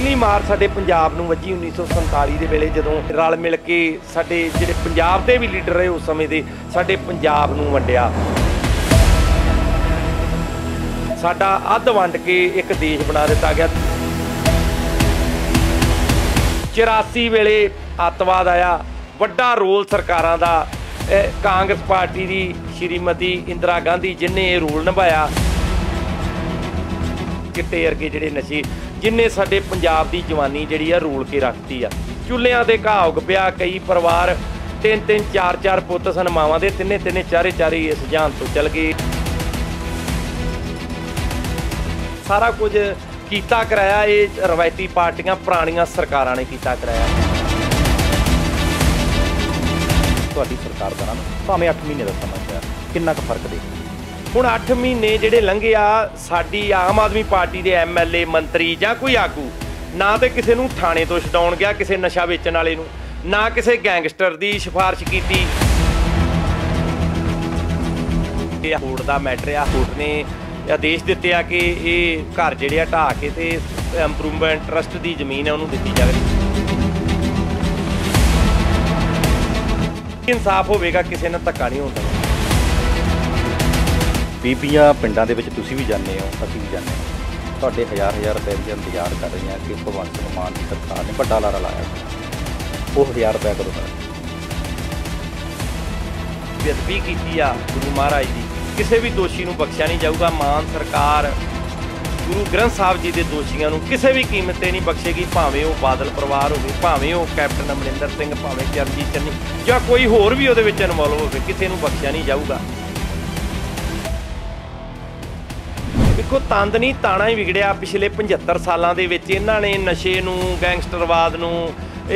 ਪਹਿਲੀ ਮਾਰ ਸਾਡੇ ਪੰਜਾਬ ਨੂੰ ਵੱਜੀ 1947 ਦੇ ਵੇਲੇ ਜਦੋਂ ਰਲ ਮਿਲ ਕੇ ਸਾਡੇ ਜਿਹੜੇ ਪੰਜਾਬ ਦੇ ਵੀ ਲੀਡਰ ਰਹੇ ਉਸ ਸਮੇਂ ਦੇ ਸਾਡੇ ਪੰਜਾਬ ਨੂੰ ਵੰਡਿਆ ਸਾਡਾ ਅੱਧ ਵੰਡ ਕੇ ਇੱਕ ਦੇਸ਼ ਬਣਾ ਦਿੱਤਾ ਗਿਆ 84 ਵੇਲੇ ਅੱਤਵਾਦ ਆਇਆ ਵੱਡਾ ਰੋਲ ਸਰਕਾਰਾਂ ਦਾ ਕਾਂਗਰਸ ਪਾਰਟੀ ਦੀ ਸ਼੍ਰੀਮਤੀ ਇੰਦਰਾ ਗਾਂਧੀ ਜਿਨੇ ਇਹ ਰੋਲ ਨਿਭਾਇਆ ਕਿਤੇ ਅਰਗੇ ਜਿਹੜੇ ਨਸ਼ੀ ਜਿਨਨੇ ਸਾਡੇ ਪੰਜਾਬ ਦੀ ਜਵਾਨੀ ਜਿਹੜੀ ਆ ਰੂਲ ਕੇ ਰੱਖਤੀ ਆ ਚੁੱਲਿਆਂ ਦੇ ਘਾਹ ਉਗ ਪਿਆ ਕਈ ਪਰਿਵਾਰ ਤਿੰਨ ਤਿੰਨ ਚਾਰ ਚਾਰ ਪੁੱਤ ਸਨ ਮਾਵਾਂ ਦੇ ਤਿੰਨੇ ਤਿੰਨੇ ਚਾਰੇ ਚਾਰੇ ਇਸ ਜਾਨ ਤੋਂ ਚਲ ਗਏ ਸਾਰਾ ਕੁਝ ਕੀਤਾ ਕਰਾਇਆ ਇਹ ਰਵਾਇਤੀ ਪਾਰਟੀਆਂ ਪੁਰਾਣੀਆਂ ਸਰਕਾਰਾਂ ਨੇ ਕੀਤਾ ਕਰਾਇਆ ਤੁਹਾਡੀ ਸਰਕਾਰ ਦਾ ਨਾਮ ਭਾਵੇਂ 8 ਮਹੀਨੇ ਦਾ ਸਮਾਂ ਹੈ ਕਿੰਨਾ ਕੁ ਫਰਕ ਦੇ ਹੁਣ 8 ਮਹੀਨੇ ਜਿਹੜੇ ਲੰਘੇ ਆ ਸਾਡੀ ਆਮ ਆਦਮੀ ਪਾਰਟੀ ਦੇ ਐਮਐਲਏ ਮੰਤਰੀ ਜਾਂ ਕੋਈ ਆਗੂ ਨਾ ਤੇ ਕਿਸੇ ਨੂੰ ਥਾਣੇ ਤੋਂ ਛਡਾਉਣ ਗਿਆ ਕਿਸੇ ਨਸ਼ਾ ਵੇਚਣ ਵਾਲੇ ਨੂੰ ਨਾ ਕਿਸੇ ਗੈਂਗਸਟਰ ਦੀ ਸਿਫਾਰਿਸ਼ ਕੀਤੀ ਇਹ ਹੋੜ ਦਾ ਮੈਟਰ ਆ ਹੋੜ ਨੇ ਆਦੇਸ਼ ਦਿੱਤੇ ਆ ਕਿ ਇਹ ਘਰ ਜਿਹੜੇ ਆ ਢਾ ਕੇ ਤੇ ਇੰਪਰੂਵਮੈਂਟ ਟਰਸਟ ਦੀ ਜ਼ਮੀਨ ਹੈ ਉਹਨੂੰ ਦਿੱਤੀ ਜਾਵੇ ਇਨਸਾਫ ਹੋਵੇਗਾ ਕਿਸੇ ਨਾਲ ਧੱਕਾ ਨਹੀਂ ਹੁੰਦਾ ਬੀਬੀਆਂ ਪਿੰਡਾਂ ਦੇ ਵਿੱਚ ਤੁਸੀਂ ਵੀ ਜਾਂਦੇ ਹੋ ਅਸੀਂ ਵੀ ਜਾਂਦੇ ਹਾਂ ਤੁਹਾਡੇ ਹਜ਼ਾਰ ਹਜ਼ਾਰ ਰੁਪਏ ਦੀ ਇੰਤਜ਼ਾਰ ਕਰ ਰਹੇ ਹਾਂ ਕਿ ਭਗਵੰਤ ਮਾਨ ਦੀ ਸਰਕਾਰ ਨੇ ਵੱਡਾ ਲਾਰਾ ਲਾਇਆ ਉਹ ਹਜ਼ਾਰ ਰੁਪਏ ਕਰੋ ਬੇਦਬੀ ਕੀਤੀ ਆ ਗੁਰੂ ਮਹਾਰਾਜ ਦੀ ਕਿਸੇ ਵੀ ਦੋਸ਼ੀ ਨੂੰ ਬਖਸ਼ਿਆ ਨਹੀਂ ਜਾਊਗਾ ਮਾਨ ਸਰਕਾਰ ਗੁਰੂ ਗ੍ਰੰਥ ਸਾਹਿਬ ਜੀ ਦੇ ਦੋਸ਼ੀਆਂ ਨੂੰ ਕਿਸੇ ਵੀ ਕੀਮਤ ਤੇ ਨਹੀਂ ਬਖਸ਼ੇਗੀ ਭਾਵੇਂ ਉਹ ਬਾਦਲ ਪਰਿਵਾਰ ਹੋਵੇ ਭਾਵੇਂ ਉਹ ਕੈਪਟਨ ਅਮਰਿੰਦਰ ਸਿੰਘ ਭਾਵੇਂ ਚਰਨਜੀਤ ਚੰਨੀ ਜਾਂ ਕੋਈ ਹੋਰ ਵੀ ਉਹਦੇ ਵਿੱਚ ਇਨਵੋਲਵ ਹੋਵੇ ਕਿਸੇ ਨੂੰ ਬਖਸ਼ਿਆ ਨਹੀਂ ਜਾਊਗਾ ਦੇਖੋ ਤੰਦ ਨਹੀਂ ਤਾਣਾ ਹੀ ਵਿਗੜਿਆ ਪਿਛਲੇ 75 ਸਾਲਾਂ ਦੇ ਵਿੱਚ ਇਹਨਾਂ ਨੇ ਨਸ਼ੇ ਨੂੰ ਗੈਂਗਸਟਰਵਾਦ ਨੂੰ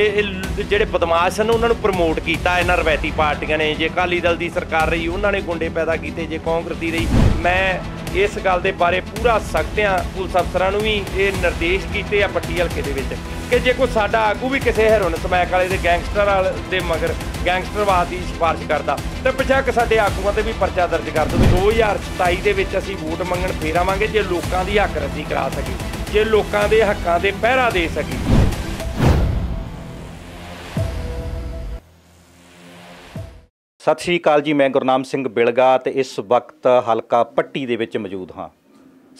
ਇਹ ਜਿਹੜੇ ਬਦਮਾਸ਼ ਹਨ ਉਹਨਾਂ ਨੂੰ ਪ੍ਰਮੋਟ ਕੀਤਾ ਇਹਨਾਂ ਰਵੈਤੀ ਪਾਰਟੀਆਂ ਨੇ ਜੇ ਅਕਾਲੀ ਦਲ ਦੀ ਸਰਕਾਰ ਰਹੀ ਉਹਨਾਂ ਨੇ ਗੁੰਡੇ ਪੈਦਾ ਕੀਤੇ ਜੇ ਕਾਂਗਰਸ ਦੀ ਰਹੀ ਮੈਂ ਇਸ ਗੱਲ ਦੇ ਬਾਰੇ ਪੂਰਾ ਸਖਤਿਆਂ ਪੁਲਿਸ ਅਫਸਰਾਂ ਨੂੰ ਵੀ ਇਹ ਨਿਰਦੇਸ਼ ਕੀਤੇ ਆ ਪੱਟੀ ਹਲਕੇ ਦੇ ਵਿੱਚ ਕਿ ਜੇ ਕੋਈ ਸਾਡਾ ਆਗੂ ਵੀ ਕਿਸੇ ਹੈਰੋਨ ਸਮੈਕ ਵਾਲੇ ਦੇ ਗੈਂਗਸਟਰ ਵਾਲ ਦੇ ਮਗਰ ਗੈਂਗਸਟਰਵਾਦ ਦੀ ਸਿਫਾਰਿਸ਼ ਕਰਦਾ ਤੇ ਪਛਾਕ ਸਾਡੇ ਆਗੂਆਂ ਤੇ ਵੀ ਪਰਚਾ ਦਰਜ ਕਰ ਦੋ 2027 ਦੇ ਵਿੱਚ ਅਸੀਂ ਵੋਟ ਮੰਗਣ ਫੇਰ ਆਵਾਂਗੇ ਜੇ ਲੋਕਾਂ ਦੀ ਹੱਕ ਰੱਦੀ ਕਰਾ ਸਕੀ ਜੇ ਲੋਕਾਂ ਦੇ ਹੱਕਾਂ ਦੇ ਪਹਿਰਾ ਦੇ ਸਕੀ ਸਤਿ ਸ਼੍ਰੀ ਅਕਾਲ ਜੀ ਮੈਂ ਗੁਰਨਾਮ ਸਿੰਘ ਬਿਲਗਾ ਤੇ ਇਸ ਵਕਤ ਹਲਕਾ ਪੱਟੀ ਦੇ ਵਿੱਚ ਮੌਜੂਦ ਹਾਂ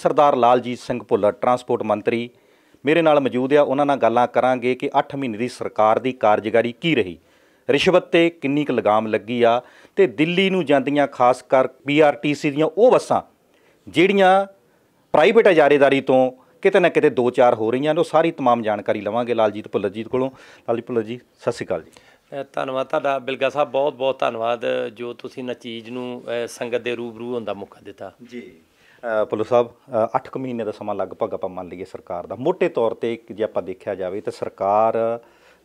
ਸਰਦਾਰ ਲਾਲਜੀਤ ਸਿੰਘ ਭੁੱਲਰ ਟਰਾਂਸਪੋਰਟ ਮੰਤਰੀ ਮੇਰੇ ਨਾਲ ਮੌਜੂਦ ਆ ਉਹਨਾਂ ਨਾਲ ਗੱਲਾਂ ਕਰਾਂਗੇ ਕਿ 8 ਮਹੀਨੇ ਦੀ ਸਰਕਾਰ ਦੀ ਕਾਰਜਕਾਰੀ ਕੀ ਰਹੀ ਰਿਸ਼ਵਤ ਤੇ ਕਿੰਨੀ ਕੁ ਲਗਾਮ ਲੱਗੀ ਆ ਤੇ ਦਿੱਲੀ ਨੂੰ ਜਾਂਦੀਆਂ ਖਾਸ ਕਰ ਪੀਆਰਟੀਸੀ ਦੀਆਂ ਉਹ ਬੱਸਾਂ ਜਿਹੜੀਆਂ ਪ੍ਰਾਈਵੇਟ ਅਜਾਰੇਦਾਰੀ ਤੋਂ ਕਿਤੇ ਨਾ ਕਿਤੇ 2-4 ਹੋ ਰਹੀਆਂ ਨੇ ਉਹ ਸਾਰੀ ਤਮਾਮ ਜਾਣਕਾਰੀ ਲਵਾਂਗੇ ਲਾਲਜੀਤ ਭੁੱਲਰ ਜੀ ਕੋਲੋਂ ਲਾਲਜੀਤ ਭੁੱਲਰ ਜੀ ਸਤਿ ਸ਼੍ਰੀ ਅਕਾਲ ਜੀ ਧੰਨਵਾਦ ਤੁਹਾਡਾ ਬਿਲਗਾ ਸਾਹਿਬ ਬਹੁਤ ਬਹੁਤ ਧੰਨਵਾਦ ਜੋ ਤੁਸੀਂ ਨਚੀਜ ਨੂੰ ਸੰਗਤ ਦੇ ਰੂਬਰੂ ਹੁੰਦਾ ਮੌਕਾ ਦਿੱਤਾ ਜੀ ਪੁਲਿਸ ਸਾਹਿਬ 8 ਕੁ ਮਹੀਨੇ ਦਾ ਸਮਾਂ ਲਗਭਗ ਆਪਾਂ ਮੰਨ ਲਈਏ ਸਰਕਾਰ ਦਾ ਮੋٹے ਤੌਰ ਤੇ ਜੇ ਆਪਾਂ ਦੇਖਿਆ ਜਾਵੇ ਤਾਂ ਸਰਕਾਰ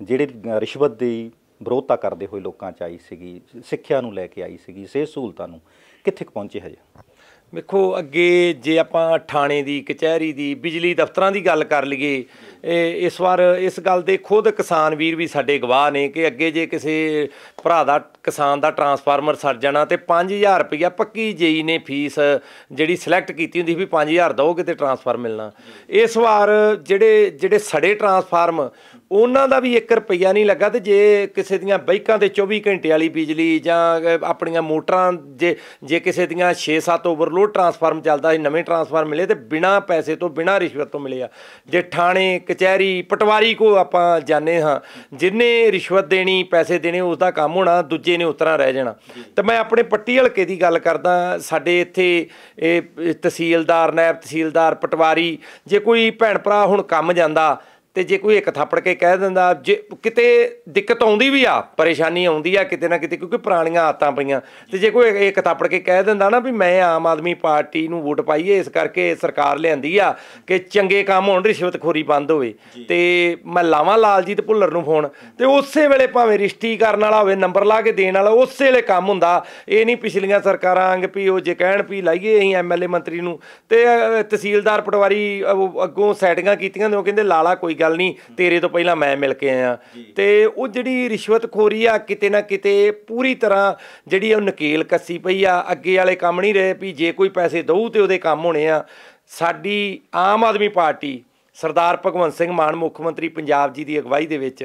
ਜਿਹੜੇ ਰਿਸ਼ਵਤ ਦੀ ਵਿਰੋਧਤਾ ਕਰਦੇ ਹੋਏ ਲੋਕਾਂ ਚ ਆਈ ਸੀਗੀ ਸਿੱਖਿਆ ਨੂੰ ਲੈ ਕੇ ਆਈ ਸੀਗੀ ਸਿਹਤ ਸਹੂਲਤਾਂ ਨੂੰ ਕਿੱਥੇ ਪਹੁੰਚੇ ਹਜੇ ਵੇਖੋ ਅੱਗੇ ਜੇ ਆਪਾਂ ਥਾਣੇ ਦੀ ਕਚਹਿਰੀ ਦੀ ਬਿਜਲੀ ਦਫ਼ਤਰਾਂ ਦੀ ਗੱਲ ਕਰ ਲਈਏ ਇਸ ਵਾਰ ਇਸ ਗੱਲ ਦੇ ਖੁਦ ਕਿਸਾਨ ਵੀਰ ਵੀ ਸਾਡੇ ਗਵਾਹ ਨੇ ਕਿ ਅੱਗੇ ਜੇ ਕਿਸੇ ਭਰਾ ਦਾ ਕਿਸਾਨ ਦਾ ਟਰਾਂਸਫਾਰਮਰ ਸੜ ਜਾਣਾ ਤੇ 5000 ਰੁਪਇਆ ਪੱਕੀ ਜੇਈ ਨੇ ਫੀਸ ਜਿਹੜੀ ਸਿਲੈਕਟ ਕੀਤੀ ਹੁੰਦੀ ਵੀ 5000 ਦੋਗੇ ਤੇ ਟਰਾਂਸਫਾਰਮ ਮਿਲਣਾ ਇਸ ਵਾਰ ਜਿਹੜੇ ਜਿਹੜੇ ਸੜੇ ਟਰਾਂਸਫਾਰਮ ਉਹਨਾਂ ਦਾ ਵੀ 1 ਰੁਪਿਆ ਨਹੀਂ ਲੱਗਾ ਤੇ ਜੇ ਕਿਸੇ ਦੀਆਂ ਬਾਈਕਾਂ ਤੇ 24 ਘੰਟੇ ਵਾਲੀ ਬਿਜਲੀ ਜਾਂ ਆਪਣੀਆਂ ਮੋਟਰਾਂ ਜੇ ਜੇ ਕਿਸੇ ਦੀਆਂ 6-7 ਓਵਰਲੋਡ ਟਰਾਂਸਫਾਰਮ ਚੱਲਦਾ ਸੀ ਨਵੇਂ ਟਰਾਂਸਫਾਰਮ ਮਿਲੇ ਤੇ ਬਿਨਾ ਪੈਸੇ ਤੋਂ ਬਿਨਾ ਰਿਸ਼ਵਤ ਤੋਂ ਮਿਲੇ ਆ ਜੇ ਥਾਣੇ ਕਚਹਿਰੀ ਪਟਵਾਰੀ ਕੋ ਆਪਾਂ ਜਾਣੇ ਹਾਂ ਜਿਨੇ ਰਿਸ਼ਵਤ ਦੇਣੀ ਪੈਸੇ ਦੇਣੇ ਉਸ ਦਾ ਕੰਮ ਹੋਣਾ ਦੂਜੇ ਨੇ ਉਤਰਾ ਰਹਿ ਜਾਣਾ ਤੇ ਮੈਂ ਆਪਣੇ ਪੱਟੀ ਹਲਕੇ ਦੀ ਗੱਲ ਕਰਦਾ ਸਾਡੇ ਇੱਥੇ ਇਹ ਤਹਿਸੀਲਦਾਰ ਨਾਇਬ ਤਹਿਸੀਲਦਾਰ ਪਟਵਾਰੀ ਜੇ ਕੋਈ ਭੈਣ ਭਰਾ ਹੁਣ ਕੰਮ ਜਾਂਦਾ ਤੇ ਜੇ ਕੋਈ ਇੱਕ ਥਾਪੜ ਕੇ ਕਹਿ ਦਿੰਦਾ ਜੇ ਕਿਤੇ ਦਿੱਕਤ ਆਉਂਦੀ ਵੀ ਆ ਪਰੇਸ਼ਾਨੀ ਆਉਂਦੀ ਆ ਕਿਤੇ ਨਾ ਕਿਤੇ ਕਿਉਂਕਿ ਪੁਰਾਣੀਆਂ ਆਤਾਂ ਪਈਆਂ ਤੇ ਜੇ ਕੋਈ ਇੱਕ ਥਾਪੜ ਕੇ ਕਹਿ ਦਿੰਦਾ ਨਾ ਵੀ ਮੈਂ ਆਮ ਆਦਮੀ ਪਾਰਟੀ ਨੂੰ ਵੋਟ ਪਾਈਏ ਇਸ ਕਰਕੇ ਸਰਕਾਰ ਲਿਆਂਦੀ ਆ ਕਿ ਚੰਗੇ ਕੰਮ ਹੋਣ ਰਿਸ਼ਵਤਖੋਰੀ ਬੰਦ ਹੋਵੇ ਤੇ ਮੈਂ ਲਾਵਾਂ ਲਾਲਜੀਤ ਭੁੱਲਰ ਨੂੰ ਫੋਨ ਤੇ ਉਸੇ ਵੇਲੇ ਭਾਵੇਂ ਰਿਸ਼ਤੀ ਕਰਨ ਵਾਲਾ ਹੋਵੇ ਨੰਬਰ ਲਾ ਕੇ ਦੇਣ ਵਾਲਾ ਉਸੇ ਵੇਲੇ ਕੰਮ ਹੁੰਦਾ ਇਹ ਨਹੀਂ ਪਿਛਲੀਆਂ ਸਰਕਾਰਾਂ ਅੰਗ ਵੀ ਉਹ ਜੇ ਕਹਿਣ ਵੀ ਲਾਈਏ ਅਸੀਂ ਐਮਐਲਏ ਮੰਤਰੀ ਨੂੰ ਤੇ ਤਹਿਸੀਲਦਾਰ ਪਟਵਾਰੀ ਅੱਗੋਂ ਸੈਟਿੰਗਾਂ ਕੀਤੀਆਂ ਨੇ ਉਹ ਕਹਿੰਦੇ ਲਾਲਾ ਕੋਈ ਗੱਲ ਨਹੀਂ ਤੇਰੇ ਤੋਂ ਪਹਿਲਾਂ ਮੈਂ ਮਿਲ ਕੇ ਆਇਆ ਤੇ ਉਹ ਜਿਹੜੀ ਰਿਸ਼ਵਤਖੋਰੀ ਆ ਕਿਤੇ ਨਾ ਕਿਤੇ ਪੂਰੀ ਤਰ੍ਹਾਂ ਜਿਹੜੀ ਉਹ ਨਕੇਲ ਕੱਸੀ ਪਈ ਆ ਅੱਗੇ ਵਾਲੇ ਕੰਮ ਨਹੀਂ ਰਹੇ ਵੀ ਜੇ ਕੋਈ ਪੈਸੇ ਦਊ ਤੇ ਉਹਦੇ ਕੰਮ ਹੋਣੇ ਆ ਸਾਡੀ ਆਮ ਆਦਮੀ ਪਾਰਟੀ ਸਰਦਾਰ ਭਗਵੰਤ ਸਿੰਘ ਮਾਨ ਮੁੱਖ ਮੰਤਰੀ ਪੰਜਾਬ ਜੀ ਦੀ ਅਗਵਾਈ ਦੇ ਵਿੱਚ